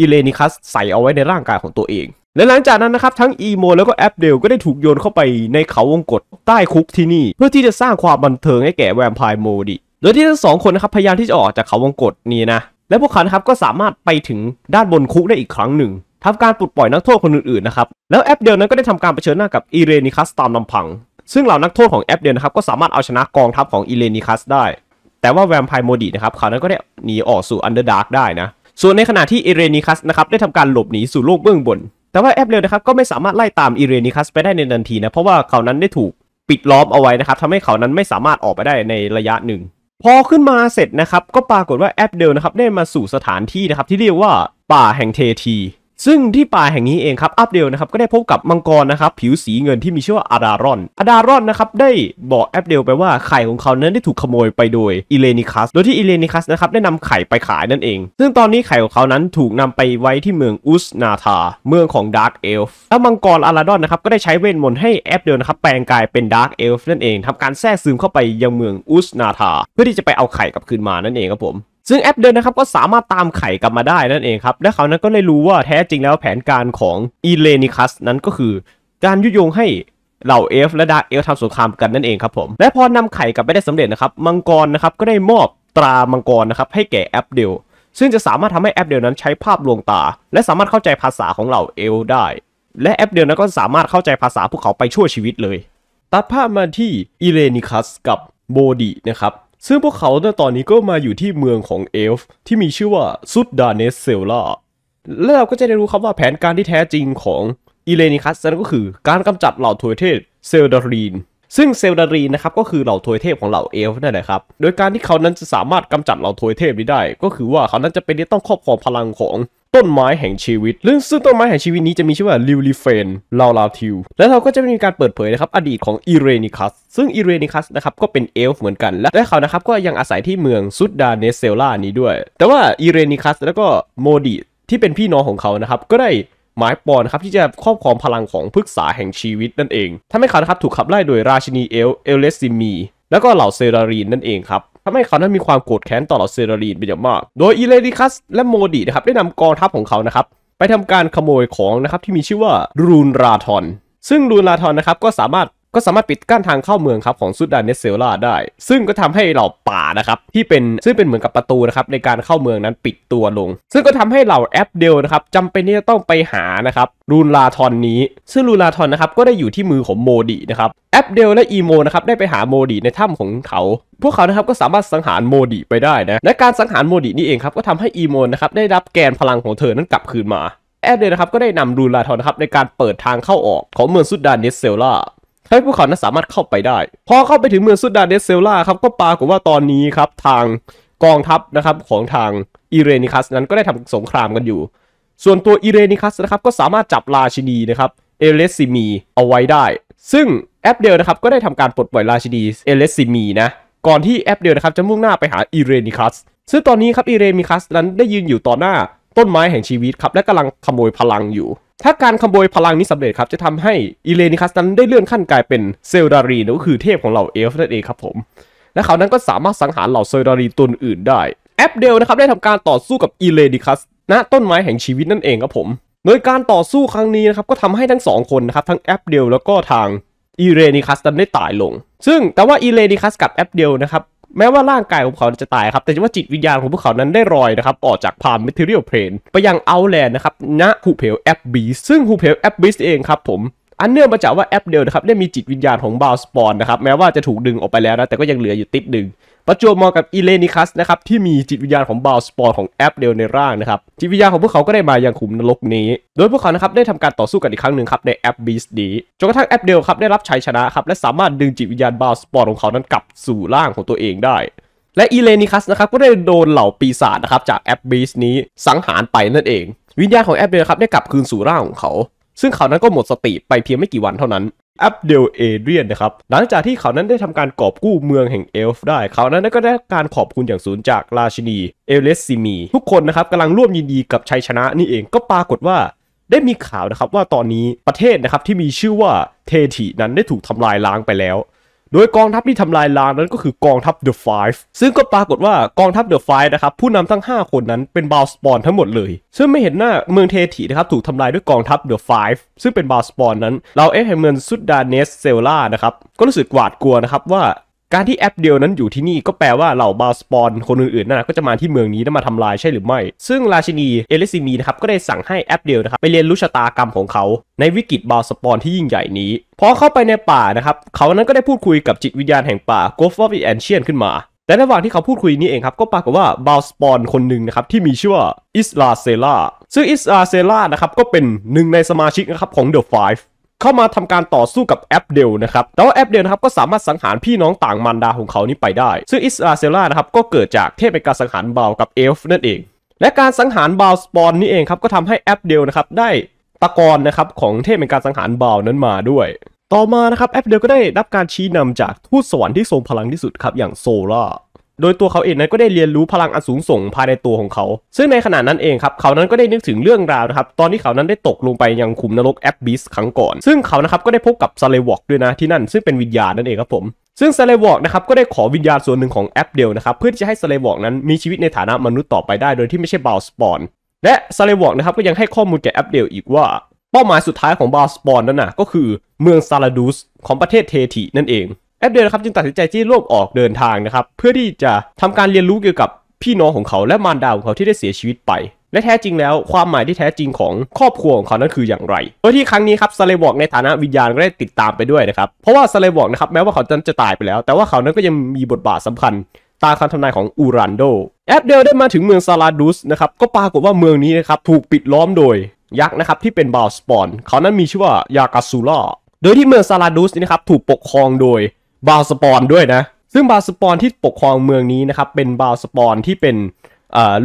อีเลนิคัสใส่เอาไว้ในร่างกายของตัวเอง และหลังจากนั้นนะครับทั้งอีโมแล้วก็แอปเดลก็ได้ถูกโยนเข้าไปในเขาวงกฏใต้คุกที่นี่เพื่อที่จะสร้างความบันเทิงให้แก่แวมไพร์โมดิโดยที่ทั้งสองคนนะครับพยายามที่จะออกจากเขาวงกฏนี้นะและพวกเขาครับก็สามารถไปถึงด้านบนคุกได้อีกครั้งหนึ่งทาการปลดปล่อยนักโทษคนอื่นๆนะครับแล้วแอปเดลนั้นก็ได้ทำการเผชิญหน้ากับอีเรนิคัสตามลำพังซึ่งเหล่านักโทษของแอปเดลนะครับก็สามารถเอาชนะกองทัพของอีเรนิคัสได้ แต่ว่าแวมไพร์โมดีนะครับเขานั้นก็ได้หนีออกสู่อันเดอร์ดาร์กได้นะส่วนในขณะที่เอเรนิคัสนะครับได้ทำการหลบหนีสู่โลกเบื้องบน แต่ว่าแอปเรลนะครับก็ไม่สามารถไล่ตามเอเรนิคัสไปได้ในทันทีนะ เพราะว่าเขานั้นได้ถูกปิดล้อมเอาไว้นะครับทำให้เขานั้นไม่สามารถออกไปได้ในระยะหนึ่ง พอขึ้นมาเสร็จนะครับก็ปรากฏว่าแอปเดลนะครับได้มาสู่สถานที่นะครับที่เรียกว่าป่าแห่งเททีซึ่งที่ป่าแห่งนี้เองครับอัปเดลนะครับก็ได้พบกับมังกรนะครับผิวสีเงินที่มีชื่อว่าอาดารอนอาดารอนนะครับได้บอกแอปเดลไปว่าไข่ของเขานั้นได้ถูกขโมยไปโดยอิเลนิคัสโดยที่อิเลนิคัสนะครับได้นำไข่ไปขายนั่นเอง ซึ่งตอนนี้ไข่ของเขานั้นถูกนำไปไว้ที่เมืองอุสนาธาเมืองของดาร์กเอลฟ์แล้วมังกรอาราดอนนะครับก็ได้ใช้เวทมนต์ให้แอปเดลนะครับแปลงกายเป็นดาร์กเอลฟ์นั่นเองทำการแทรกซึมเข้าไปยังเมืองอุสนาธาเพื่อที่จะไปเอาไข่กลับคืนมานั่นเองครับผมซึ่งแอปเดินนะครับก็สามารถตามไข่กลับมาได้นั่นเองครับ และเขานั้นก็เลยรู้ว่าแท้จริงแล้วแผนการของอีเลนิคัสนั้นก็คือการยุยงให้เหล่าเอฟและดาเอลทำสงครามกันนั่นเองครับผมและพอนำไข่กลับไปได้สำเร็จนะครับมังกรนะครับก็ได้มอบตรามังกรนะครับให้แก่แอปเดล ซึ่งจะสามารถทำให้แอปเดลนั้นใช้ภาพลวงตา และสามารถเข้าใจภาษาของเหล่าเอลได้ และแอปเดลนั้นก็สามารถเข้าใจภาษาพวกเขาไปชั่วชีวิตเลย ตัดภาพมาที่อีเลนิคัสกับโบดีนะครับซึ่งพวกเขาในตอนนี้ก็มาอยู่ที่เมืองของเอลฟ์ที่มีชื่อว่าซุดดาเนสเซลล่า และเราก็จะได้รู้ครับว่าแผนการที่แท้จริงของอิเลนิคัสนั้นก็คือการกำจัดเหล่าทวยเทพเซลดารีนซึ่งเซลดารีนนะครับก็คือเหล่าทวยเทพของเหล่าเอลฟ์นั่นแหละครับ โดยการที่เขานั้นจะสามารถกำจัดเหล่าทวยเทพนี้ได้ ก็คือว่าเขานั้นจะเป็นที่ต้องครอบครองพลังของต้นไม้แห่งชีวิต ซึ่งต้นไม้แห่งชีวิตนี้จะมีชื่อว่าลิวลิเฟนลาลาทิว และเราก็จะมีการเปิดเผยนะครับอดีตของอิเรนิคัส ซึ่งอิเรนิคัสนะครับก็เป็นเอลฟ์เหมือนกัน และเขานะครับก็ยังอาศัยที่เมืองซุดดาเนเซล่านี้ด้วย แต่ว่าอิเรนิคัสแล้วก็โมดิที่เป็นพี่น้องของเขานะครับ ก็ได้หมายปอนครับที่จะครอบครองพลังของพฤกษาแห่งชีวิตนั่นเองท้าไม่ขานะครับถูกขับไล่โดยราชินีเอล เอลเลสซิมี แล้วก็เหล่าเซรารีนนั่นเองครับทำให้เขานั้นมีความโกรธแค้นต่อเหล่าเซราลีนเป็นอย่างมาก โดยอิเลดิคัสและโมดีนะครับได้นำกองทัพของเขานะครับ ไปทำการขโมยของนะครับที่มีชื่อว่ารูนราทอน ซึ่งรูนราทอนนะครับก็สามารถก็สามารถปิดกั้นทางเข้าเมืองครับของซุดานเนสเซล่าได้ ซึ่งก็ทำให้เหล่าป่านะครับที่เป็นซึ่งเป็นเหมือนกับประตูนะครับในการเข้าเมืองนั้นปิดตัวลง ซึ่งก็ทำให้เหล่าแอปเดลนะครับจำเป็นที่จะต้องไปหานะครับรูนลาทอนนี้ ซึ่งรูนลาทอนนะครับก็ได้อยู่ที่มือของโมดีนะครับแอปเดลและอีโมนะครับได้ไปหาโมดีในถ้ำของเขา พวกเขานะครับก็สามารถสังหารโมดีไปได้นะและการสังหารโมดีนี่เองครับก็ทำให้อีโมนะครับได้รับแกนพลังของเธอนั้นกลับคืนมา แอปเดลนะครับก็ได้นำรูนลาทอนนะครับในการเปิดทางเข้าออกของเมืองซุดดานเนสเซล่าให้ภูเขานั้นสามารถเข้าไปได้ พอเข้าไปถึงเมืองซุดาเดสเซลล่าครับก็ปรากฏว่าตอนนี้ครับทางกองทัพนะครับของทางอิเรนิคัสนั้นก็ได้ทำสงครามกันอยู่ ส่วนตัวอิเรนิคัสนะครับก็สามารถจับราชินีนะครับเอเลสซิมีเอาไว้ได้ ซึ่งแอปเดียวนะครับก็ได้ทำการปลดปล่อยราชินีเอเลสซิมีนะก่อนที่แอปเดียวนะครับจะมุ่งหน้าไปหาอิเรนิคัสซึ่งตอนนี้ครับอิเรนิคัสนั้นได้ยืนอยู่ต่อหน้าต้นไม้แห่งชีวิตครับและกำลังขโมยพลังอยู่ถ้าการขโมยพลังนี้สำเร็จครับ จะทำให้อิเลนิคัสนั้นได้เลื่อนขั้นกลายเป็นเซลดารีนก็คือเทพของเหล่าเอลฟ์นั่นเองครับผม และเขานั้นก็สามารถสังหารเหล่าเซลดารีตนอื่นได้ แอปเดลนะครับได้ทำการต่อสู้กับอิเลนิคัสณต้นไม้แห่งชีวิตนั่นเองครับผม โดยการต่อสู้ครั้งนี้นะครับก็ทำให้ทั้ง 2 คนนะครับทั้งแอปเดลแล้วก็ทางอิเลนิคัสนั้นได้ตายลง ซึ่งแต่ว่าอิเลนิคัสกับแอปเดลนะครับแม้ว่าร่างกายของเขาจะตายครับ แต่ว่าจิตวิญญาณของพวกเขานั้นได้รอยนะครับออกจากพามมิเทเรียลเพลนไปยังเอาแลนด์นะครับณหุบเพลแอปบีซึ่งหุบเพลแอปบีสเองครับผม อันเนื่องมาจากว่าแอปเดลนะครับได้มีจิตวิญญาณของบาวสปอนนะครับ แม้ว่าจะถูกดึงออกไปแล้วนะ แต่ก็ยังเหลืออยู่ติดหนึ่งประจวบเหมาะกับอีเลนิคัสนะครับที่มีจิตวิญญาณของบาวสปอร์ของแอปเดลในร่างนะครับจิตวิญญาณของพวกเขาก็ได้มายังขุมนรกนี้ โดยพวกเขานะครับได้ทำการต่อสู้กันอีกครั้งหนึ่งครับในแอปบีสดีจนกระทั่งแอปเดลครับได้รับชัยชนะครับและสามารถดึงจิตวิญญาณบาวสปอร์ของเขานั้นกลับสู่ร่างของตัวเองได้ และอีเลนิคัสนะครับก็ได้โดนเหล่าปีศาจนะครับจากแอปบีสนี้สังหารไปนั่นเอง วิญญาณของแอปเดลครับได้กลับคืนสู่ร่างของเขา ซึ่งเขานั้นก็หมดสติ ไปเพียงไม่กี่วันเท่านั้นอับเดลเอเดรียนนะครับ หลังจากที่เขานั้นได้ทำการกอบกู้เมืองแห่งเอลฟ์ได้ เขานั้นก็ได้การขอบคุณอย่างสูงจากราชินี เอลเลสซิมี ทุกคนนะครับกำลังร่วมยินดีกับชัยชนะนี่เองก็ปรากฏว่าได้มีข่าวนะครับว่าตอนนี้ประเทศนะครับที่มีชื่อว่าเทถินั้นได้ถูกทำลายล้างไปแล้วโดยกองทัพที่ทำลายล้างนั้นก็คือกองทัพ The Five ซึ่งก็ปรากฏว่ากองทัพ The Five นะครับผู้นำทั้ง 5 คนนั้นเป็นบาวสปอนทั้งหมดเลย ซึ่งไม่เห็นหน้าเมืองเทถินะครับถูกทำลายด้วยกองทัพ The Five ซึ่งเป็นบาวสปอนนั้น เราเอฟแห่งเมืองซุดดานเนสเซลล่านะครับก็รู้สึกหวาดกลัวนะครับว่าการที่แอปเดียวนั้นอยู่ที่นี่ก็แปลว่าเหล่าบาสปอนคนอื่นๆนั่นะก็จะมาที่เมืองนี้แล้วมาทำลายใช่หรือไม่ ซึ่งราชินี เอลิซิมีนะครับก็ได้สั่งให้แอปเดียวนะครับไปเรียนรู้ชะตากรรมของเขาในวิกฤตบาสปอนที่ยิ่งใหญ่นี้ พอเข้าไปในป่านะครับ เขานั้นก็ได้พูดคุยกับจิตวิญญาณแห่งป่า g o ฟอฟ t h แอนเชียนขึ้นมา แต่ระหว่างที่เขาพูดคุยนี้เองครับก็ปรากฏว่าบาสปอนคนหนึ่งนะครับที่มีชื่อว่าอิสลาเซล่า ซึ่งอิสลาเซล่านะครับก็เป็นหนึ่งในสมาชิกนะครับของ The Five เข้ามาทำการต่อสู้กับแอปเดลนะครับแต่ว่าแอปเดลนะครับก็สามารถสังหารพี่น้องต่างมารดาของเขานี้ไปได้ ซึ่งอิสราเซล่านะครับก็เกิดจากเทพเอการสังหารบาวกับเอลฟ์นั่นเอง และการสังหารบาวสปอนนี่เองครับก็ทำให้แอปเดลนะครับได้ตะกอนนะครับของเทพเอการสังหารบาวนั้นมาด้วย ต่อมานะครับแอปเดลก็ได้รับการชี้นำจากทูตสวรรค์ที่ทรงพลังที่สุดครับอย่างโซล่าโดยตัวเขาเองนั้นก็ได้เรียนรู้พลังอันสูงส่งภายในตัวของเขา ซึ่งในขณะนั้นเองครับ เขานั้นก็ได้นึกถึงเรื่องราวนะครับ ตอนที่เขานั้นได้ตกลงไปยังขุมนรกแอปบิสครั้งก่อน ซึ่งเขานะครับก็ได้พบกับซาเลวอกด้วยนะที่นั่น ซึ่งเป็นวิญญาณนั่นเองครับผม ซึ่งซาเลวอกนะครับก็ได้ขอวิญญาณส่วนหนึ่งของแอปเดลนะครับ เพื่อที่จะให้ซาเลวอกนั้นมีชีวิตในฐานะมนุษย์ต่อไปได้โดยที่ไม่ใช่บาสปอน และซาเลวอกนะครับก็ยังให้ข้อมูลแก่แอปเดลอีกว่าเป้าหมายสุดท้ายของบาสปอนนั้นนะก็คือเมืองซาลาดูสของประเทศเทตินั่นเองแอดเดลนะครับจึงตัดสินใจที่ร่วมออกเดินทางนะครับเพื่อที่จะทำการเรียนรู้เกี่ยวกับพี่น้องของเขา และมารดาของเขาที่ได้เสียชีวิตไป และแท้จริงแล้ว ความหมายที่แท้จริงของครอบครัวของเขานั้นคืออย่างไรโดยที่ครั้งนี้ครับซาเลบอกในฐานะวิญญาณก็ได้ติดตามไปด้วยนะครับเพราะว่าซาเลบอกนะครับแม้ว่าเขาจะตายไปแล้ว แต่ว่าเขานั้นก็ยังมีบทบาทสำคัญตามคำทำนายของอูรันโดแอปเดลได้มาถึงเมืองซาลาดูสนะครับก็ปรากฏว่าเมืองนี้นะครับถูกปิดล้อมโดย ยักษ์นะครับที่เป็นบาวสปอนเขานั้นมีชื่อว่ายากาซูล่าโดยที่เมืองซาลาดูสนี่นะครับถูกปกครองโดยบาสปอนด้วยนะซึ่งบาสปอนที่ปกครองเมืองนี้นะครับเป็นบาสปอนที่เป็น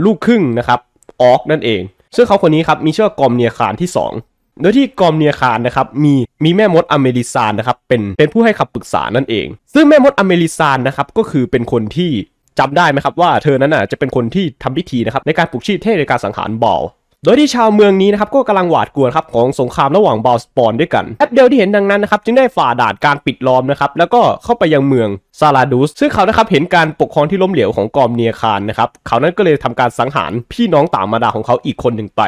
ลูกครึ่งนะครับออกนั่นเองซึ่งเขาคนนี้ครับมีชื่อกอมเนียคารที่ 2 โดยที่กอมเนียคารนะครับมีมีแม่มดอเมริซานนะครับเป็นเป็นผู้ให้คำปรึกษานั่นเองซึ่งแม่มดอเมริซานนะครับก็คือเป็นคนที่จำได้ไหมครับว่า เธอนั้นน่ะจะเป็นคนที่ทำพิธีนะครับในการปลุกชีพเทพในการสังหารบอลโดยที่ชาวเมืองนี้นะครับก็กำลังหวาดกลัวครับของสงครามระหว่างบอลสปอนด้วยกันแอปเดลที่เห็นดังนั้นนะครับจึงได้ฝ่าด่านการปิดล้อมนะครับแล้วก็เข้าไปยังเมืองซาลาดูสซึ่งเขานะครับเห็นการปกครองที่ล้มเหลวของกอมเนียคารนะครับเขานั้นก็เลยทำการสังหารพี่น้องต่างมาดาของเขาอีกคนหนึ่งไป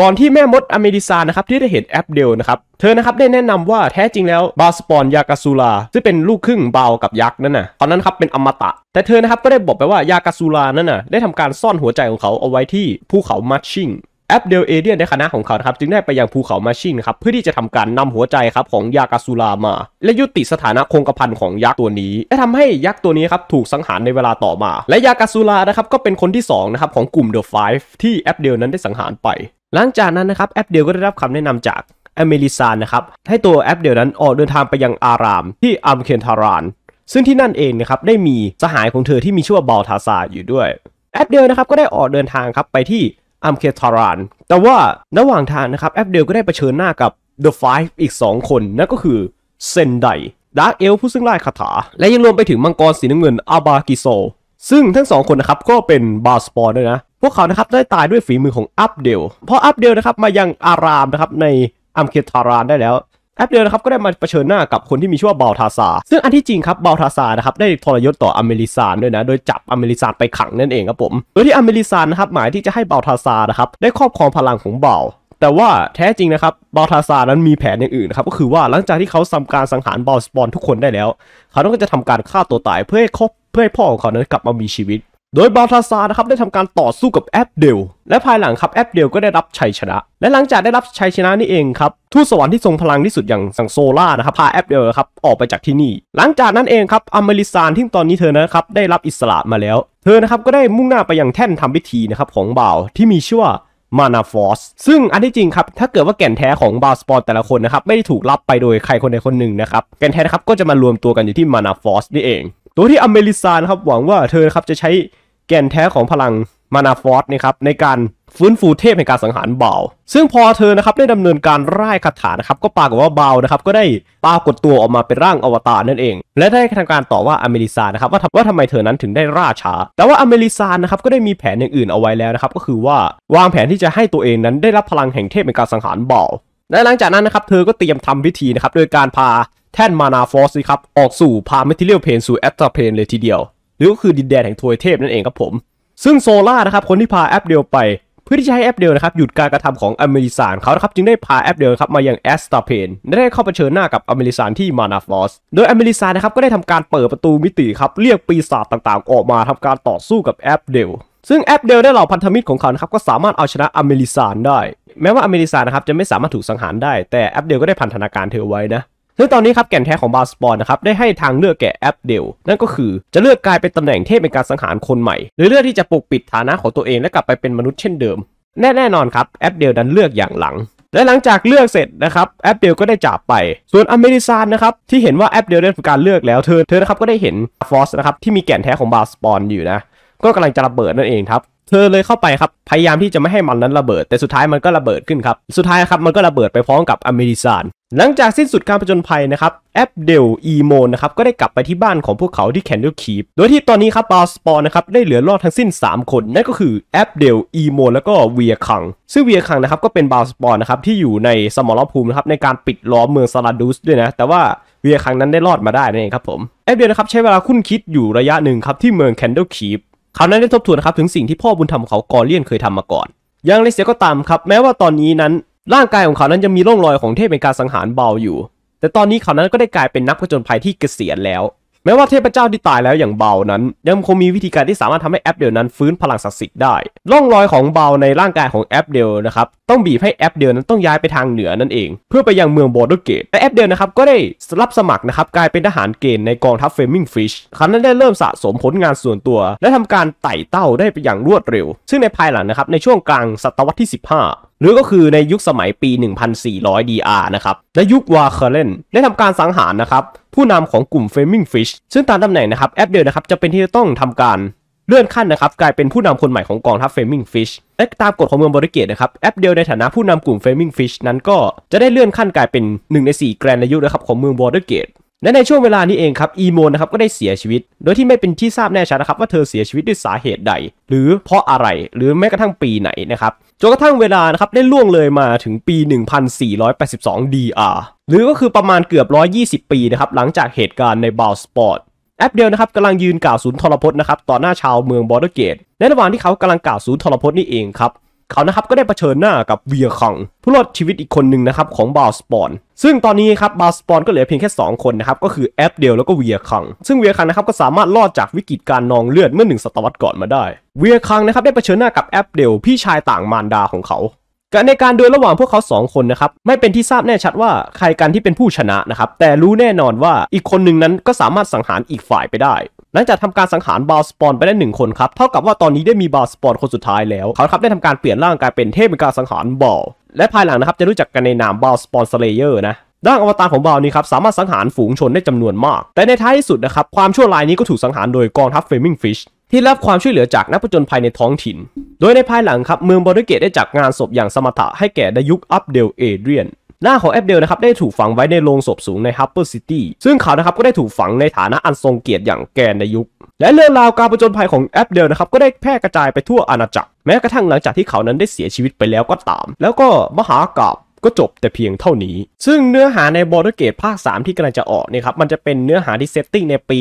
ก่อนที่แม่มดอเมดิซานะครับที่ได้เห็นแอปเดลนะครับเธอนะครับได้แนะนำว่าแท้จริงแล้วบาสปอนยากาซูลาซึ่งเป็นลูกครึ่งบาวกับยักษ์นั่นน่ะตอนนั้นครับเป็นอมตะ แต่เธอนะครับก็ได้บอกไปว่ายากาซูลานั่นน่ะได้ทำการซ่อนหัวใจของเขาเอาไว้ที่ภูเขามัชชิงแอปเดลเอเดียนในคณะของเขาครับ จึงได้ไปยังภูเขามาชินครับเพื่อที่จะทำการนำหัวใจครับของยากาซูลามา และยุติสถานะคงกระพันของยักษ์ตัวนี้ และทำให้ยักษ์ตัวนี้ครับถูกสังหารในเวลาต่อมา และยากาซูลานะครับก็เป็นคนที่2นะครับของกลุ่มเดอะไฟฟ์ที่แอปเดลนั้นได้สังหารไป หลังจากนั้นนะครับแอปเดลก็ได้รับคำแนะนำจากอเมริซานนะครับให้ตัวแอปเดลนั้นออกเดินทางไปยังอาราม ที่อัมเคนทารานซึ่งที่นั่นเองนะครับได้มีสหายของเธอที่มีชื่อว่าบอลทาซาอยู่ด้วย แอปเดลนะครับก็ได้ออกเดินทางครับไปที่อัมเคทาราน แต่ว่าระหว่างทางนะครับแอปเดลก็ได้เผชิญหน้ากับ The Five อีก 2 คน นั่นก็คือเซนไดดาร์เอลผู้ซึ่งไล่คาถา และยังรวมไปถึงมังกรสีน้ำเงินอาบากิโซซึ่งทั้งสองคนนะครับ ก็เป็นบาสปอร์ด้วยนะ พวกเขานะครับได้ตายด้วยฝีมือของอัปเดลเพราะอัปเดลนะครับ มายังอารามนะครับ ในอัมเคทารานได้แล้วแอปเดียวนะครับก็ได้มาเผชิญหน้ากับคนที่มีชื่อว่าบาลทาซาซึ่งอันที่จริงครับบาลทาซานะครับได้ทรยศต่ออเมริซานด้วยนะ โดยจับอเมริซานไปขังนั่นเองครับผมโดยที่อเมริซานนะครับหมายที่จะให้บาลทาซานะครับได้ครอบครองพลังของบาลแต่ว่าแท้จริงนะครับบาลทาซานั้นมีแผนอย่างอื่นครับก็คือว่าหลังจากที่เขาทำการสังหารบาลสปอนทุกคนได้แล้ว เขาต้องจะทำการฆ่าตัวตายเพื่อให้ครบเพื่อให้พ่อของเขานั้นกลับมามีชีวิตโดยบาทาซานะครับได้ทำการต่อสู้กับแอปเดล และภายหลังครับแอปเดลก็ได้รับชัยชนะ และหลังจากได้รับชัยชนะนี่เองครับทูตสวรรค์ที่ทรงพลังที่สุดอย่างสังโซล่านะครับพาแอปเดลครับออกไปจากที่นี่ หลังจากนั้นเองครับอเมริซานที่ตอนนี้เธอนะครับได้รับอิสระมาแล้ว เธอนะครับก็ได้มุ่งหน้าไปยังแท่นทำพิธีนะครับของบ่าว ที่มีชื่อว่ามานาฟอสซึ่งอันที่จริงครับถ้าเกิดว่าแก่นแท้ของบาสปอร์แต่ละคนนะครับไม่ได้ถูกรับไปโดยใครคนใดคนหนึ่งนะครับแก่นแท้นะครับก็จะมารวมตัวกันอยู่ที่มานาฟอสนี่เอง ตัวที่อเมริซานครับหวังว่าเธอครับจะใช้แก่นแท้ของพลังมานาฟอสนะครับในการฟื้นฟูเทพแห่งการสังหารเบาซึ่งพอเธอนะครับได้ดำเนินการร่ายคาถานะครับก็ปรากฏว่าเบานะครับก็ได้ปรากฏตัวออกมาเป็นร่างอวตารนั่นเอง และได้ทำการต่อว่าอเมริซานะครับว่าว่าทำไมเธอนั้นถึงได้ร่าช้าแต่ว่าอเมริซานะครับก็ได้มีแผนอย่างอื่นเอาไว้แล้วนะครับก็คือว่าวางแผนที่จะให้ตัวเองนั้นได้รับพลังแห่งเทพแห่งการสังหารเบาและหลังจากนั้นนะครับเธอก็เตรียมทำพิธีนะครับโดยการพาแท่นมานาฟอสครับออกสู่พาเมทิเลียลเพนสู่แอตตาเพน เลยทีเดียวหรือก็คือดินแดนแห่งทวยเทพนั่นเองครับผมซึ่งโซล่านะครับคนที่พาแอปเดียวไปเพื่อที่จะให้แอปเดียวนะครับหยุดการกระทำของอเมริสานเขาครับจึงได้พาแอปเดียวครับมายังแอสตาเพนได้เข้าเผชิญหน้ากับอเมริสานที่มานาฟอสโดยอเมริสานนะครับก็ได้ทำการเปิดประตูมิติครับเรียกปีศาจต่างๆ ออกมา ทำการต่อสู้กับแอปเดียวซึ่งแอปเดลได้เหล่าพันธมิตรของเขาครับก็สามารถเอาชนะอเมริสานได้ แม้ว่าอเมริสานนะครับจะไม่สามารถถูกสังหารได้ แต่แอปเดลก็ได้พันธนาการเธอไว้นะซึ่งตอนนี้ครับแก่นแท้ของบาสปอนนะครับได้ให้ทางเลือกแก่แอปเดล นั่นก็คือจะเลือกกลายเป็นตำแหน่งเทพในการสังหารคนใหม่ หรือเลือกที่จะปกปิดฐานะของตัวเองและกลับไปเป็นมนุษย์เช่นเดิม แน่แน่นอนครับแอปเดล ดันเลือกอย่างหลัง และหลังจากเลือกเสร็จนะครับแอปเดลก็ได้จากไปส่วนอเมริซานนะครับที่เห็นว่าแอปเดลได้ทำการเลือกแล้ว เธอเธอนะครับก็ได้เห็นฟอสนะครับที่มีแก่นแท้ของบาสปอนอยู่นะก็กำลังจะระเบิดนั่นเองครับเธอเลยเข้าไปครับพยายามที่จะไม่ให้มันนั้นระเบิด แต่สุดท้ายมันก็ระเบิดขึ้นครับสุดท้ายครับมันก็ระเบิดไปพร้อมกับอเมริซานหลังจากสิ้นสุดการผจญภัยนะครับแอปเดลอีโมนนะครับก็ได้กลับไปที่บ้านของพวกเขาที่แคนเดลคีปโดยที่ตอนนี้ครับบาสปอร์นะครับได้เหลือรอดทั้งสิ้น 3 คน นั่นก็คือแอปเดลอีโมนแล้วก็เวียคัง ซึ่งเวียคังนะครับก็เป็นบาสปอร์นะครับที่อยู่ในสมรภูมินะครับในการปิดล้อมเมืองซาราดูสด้วยนะ แต่ว่าเวียคังนั้นได้รอดมาได้นั่นเองครับผมแอปเดลนะครับใช้เวลาคุ้นคิดอยู่ระยะหนึ่งครับที่เมืองแคนเดลคีปเขานั้นได้ทบทวนนะครับถึงสิ่งที่พ่อบุญธรรมเขากอเลียนเคยทำมาก่อนอย่างไรเสียก็ตามครับแม้ว่าตอนนี้นั้นร่างกายของเขานั้นจะมีร่องรอยของเทพเป็นการสังหารเบาอยู่ แต่ตอนนี้เขานั้นก็ได้กลายเป็นนักผจญภัยที่เกษียณแล้ว แม้ว่าเทพเจ้าที่ตายแล้วอย่างเบานั้นยังคงมีวิธีการที่สามารถทำให้แอปเดียวนั้นฟื้นพลังศักดิ์สิทธิ์ได้ ร่องรอยของเบาในร่างกายของแอปเดียวนะครับต้องบีบให้แอปเดียวนั้นต้องย้ายไปทางเหนือนั่นเอง เพื่อไปยังเมืองโบดเกต แต่แอปเดียวนะครับก็ได้รับสมัครนะครับกลายเป็นทหารเกณฑ์ในกองทัพเฟมิงฟิชครั้นั้นได้เริ่มสะสมผลงานส่วนตัวและทำการไต่เต้าได้ไปอย่างรวดเร็ว ซึ่งในภายหลังนะครับในช่วงกลางศตวรรษที่15หรือก็คือในยุคสมัยปี 1400 DR นะครับและยุควาเคเลนได้ทำการสังหารนะครับ ผู้นำของกลุ่มเฟมิงฟิชซึ่งตามตำแหน่งนะครับแอปเดลนะครับจะเป็นที่จะต้องทำการเลื่อนขั้นนะครับ กลายเป็นผู้นำคนใหม่ของกองทัพเฟมิงฟิชและตามกฎของเมืองบริเกตนะครับ แอปเดลในฐานะผู้นำกลุ่มเฟมิงฟิชนั้นก็จะได้เลื่อนขั้นกลายเป็น 1 ใน 4 แกรนอายุนะครับของเมืองบริเกตและในช่วงเวลานี้เองครับอีโมนนะครับก็ได้เสียชีวิต โดยที่ไม่เป็นที่ทราบแน่ชัดนะครับ ว่าเธอเสียชีวิตด้วยสาเหตุใด หรือเพราะอะไรหรือแม้กระทั่งปีไหนนะครับจนกระทั่งเวลานะครับได้ล่วงเลยมาถึงปี 1482 DR หรือก็คือประมาณเกือบ 120 ปีนะครับหลังจากเหตุการณ์ในบาวสปอร์ตแอปเดียวนะครับกำลังยืนกล่าวศูนย์ทรพจน์นะครับต่อหน้าชาวเมืองบอร์เกตในระหว่างที่เขากำลังกล่าวศูนย์ทรพจน์นี่เองครับเขานะครับก็ได้เผชิญหน้ากับเวียคังผู้รอดชีวิตอีกคนหนึ่งนะครับของบาสปอนซึ่งตอนนี้ครับบาสปอนก็เหลือเพียงแค่ 2 คนนะครับก็คือแอปเดล แล้วก็เวียคัง ซึ่งเวียคังนะครับก็สามารถรอดจากวิกฤตการนองเลือดเมื่อหนึ่งศตวรรษก่อนมาได้ เวียคังนะครับได้เผชิญหน้ากับแอปเดลพี่ชายต่างมารดาของเขาการในการดวลระหว่างพวกเขา 2 คนนะครับไม่เป็นที่ทราบแน่ชัดว่าใครกันที่เป็นผู้ชนะนะครับแต่รู้แน่นอนว่าอีกคนหนึ่งนั้นก็สามารถสังหารอีกฝ่ายไปได้หลังจากทำการสังหารบาสปอนไปได้หนึ่งคนครับ เท่ากับว่าตอนนี้ได้มีบาสปอนคนสุดท้ายแล้ว เขาครับได้ทำการเปลี่ยนร่างกายเป็นเทพในการสังหารบอลและภายหลังนะครับจะรู้จักกันในนามบาสปอนสเลเยอร์นะร่างอวตารของบาวนี้ครับสามารถสังหารฝูงชนได้จำนวนมาก แต่ในท้ายที่สุดนะครับความชั่วร้ายนี้ก็ถูกสังหารโดยกองทัพเฟมิงฟิชที่รับความช่วยเหลือจากนักผจญภัยในท้องถิ่น โดยในภายหลังครับเมืองบอริเกตได้จัดงานศพอย่างสมถะให้แก่ดยุคอัปเดลเอเดรียนหน้าของแอปเดลนะครับได้ถูกฝังไว้ในโรงศพสูงในฮับเปอร์ซิตี้ซึ่งเขานะครับก็ได้ถูกฝังในฐานะอันทรงเกียรติอย่างแกนในยุค และเรื่องราวการประจนภัยของแอปเดลนะครับก็ได้แพร่กระจายไปทั่วอาณาจักร แม้กระทั่งหลังจากที่เขานั้นได้เสียชีวิตไปแล้วก็ตาม แล้วก็มหากราบก็จบแต่เพียงเท่านี้ ซึ่งเนื้อหาในบอร์ดเกตภาค 3 ที่กำลังจะออกเนี่ยครับมันจะเป็นเนื้อหาที่เซตติ้งในปี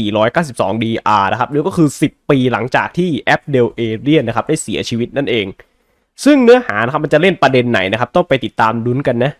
1492 DR นะครับหรือก็คือ 10 ปีหลังจากที่แอปเดลเอเรียนนะครับได้เสียชีวิตนั่นเองซึ่งเนื้อหานะครับมันจะเล่นประเด็นไหนนะครับต้องไปติดตามลุ้นกันนะ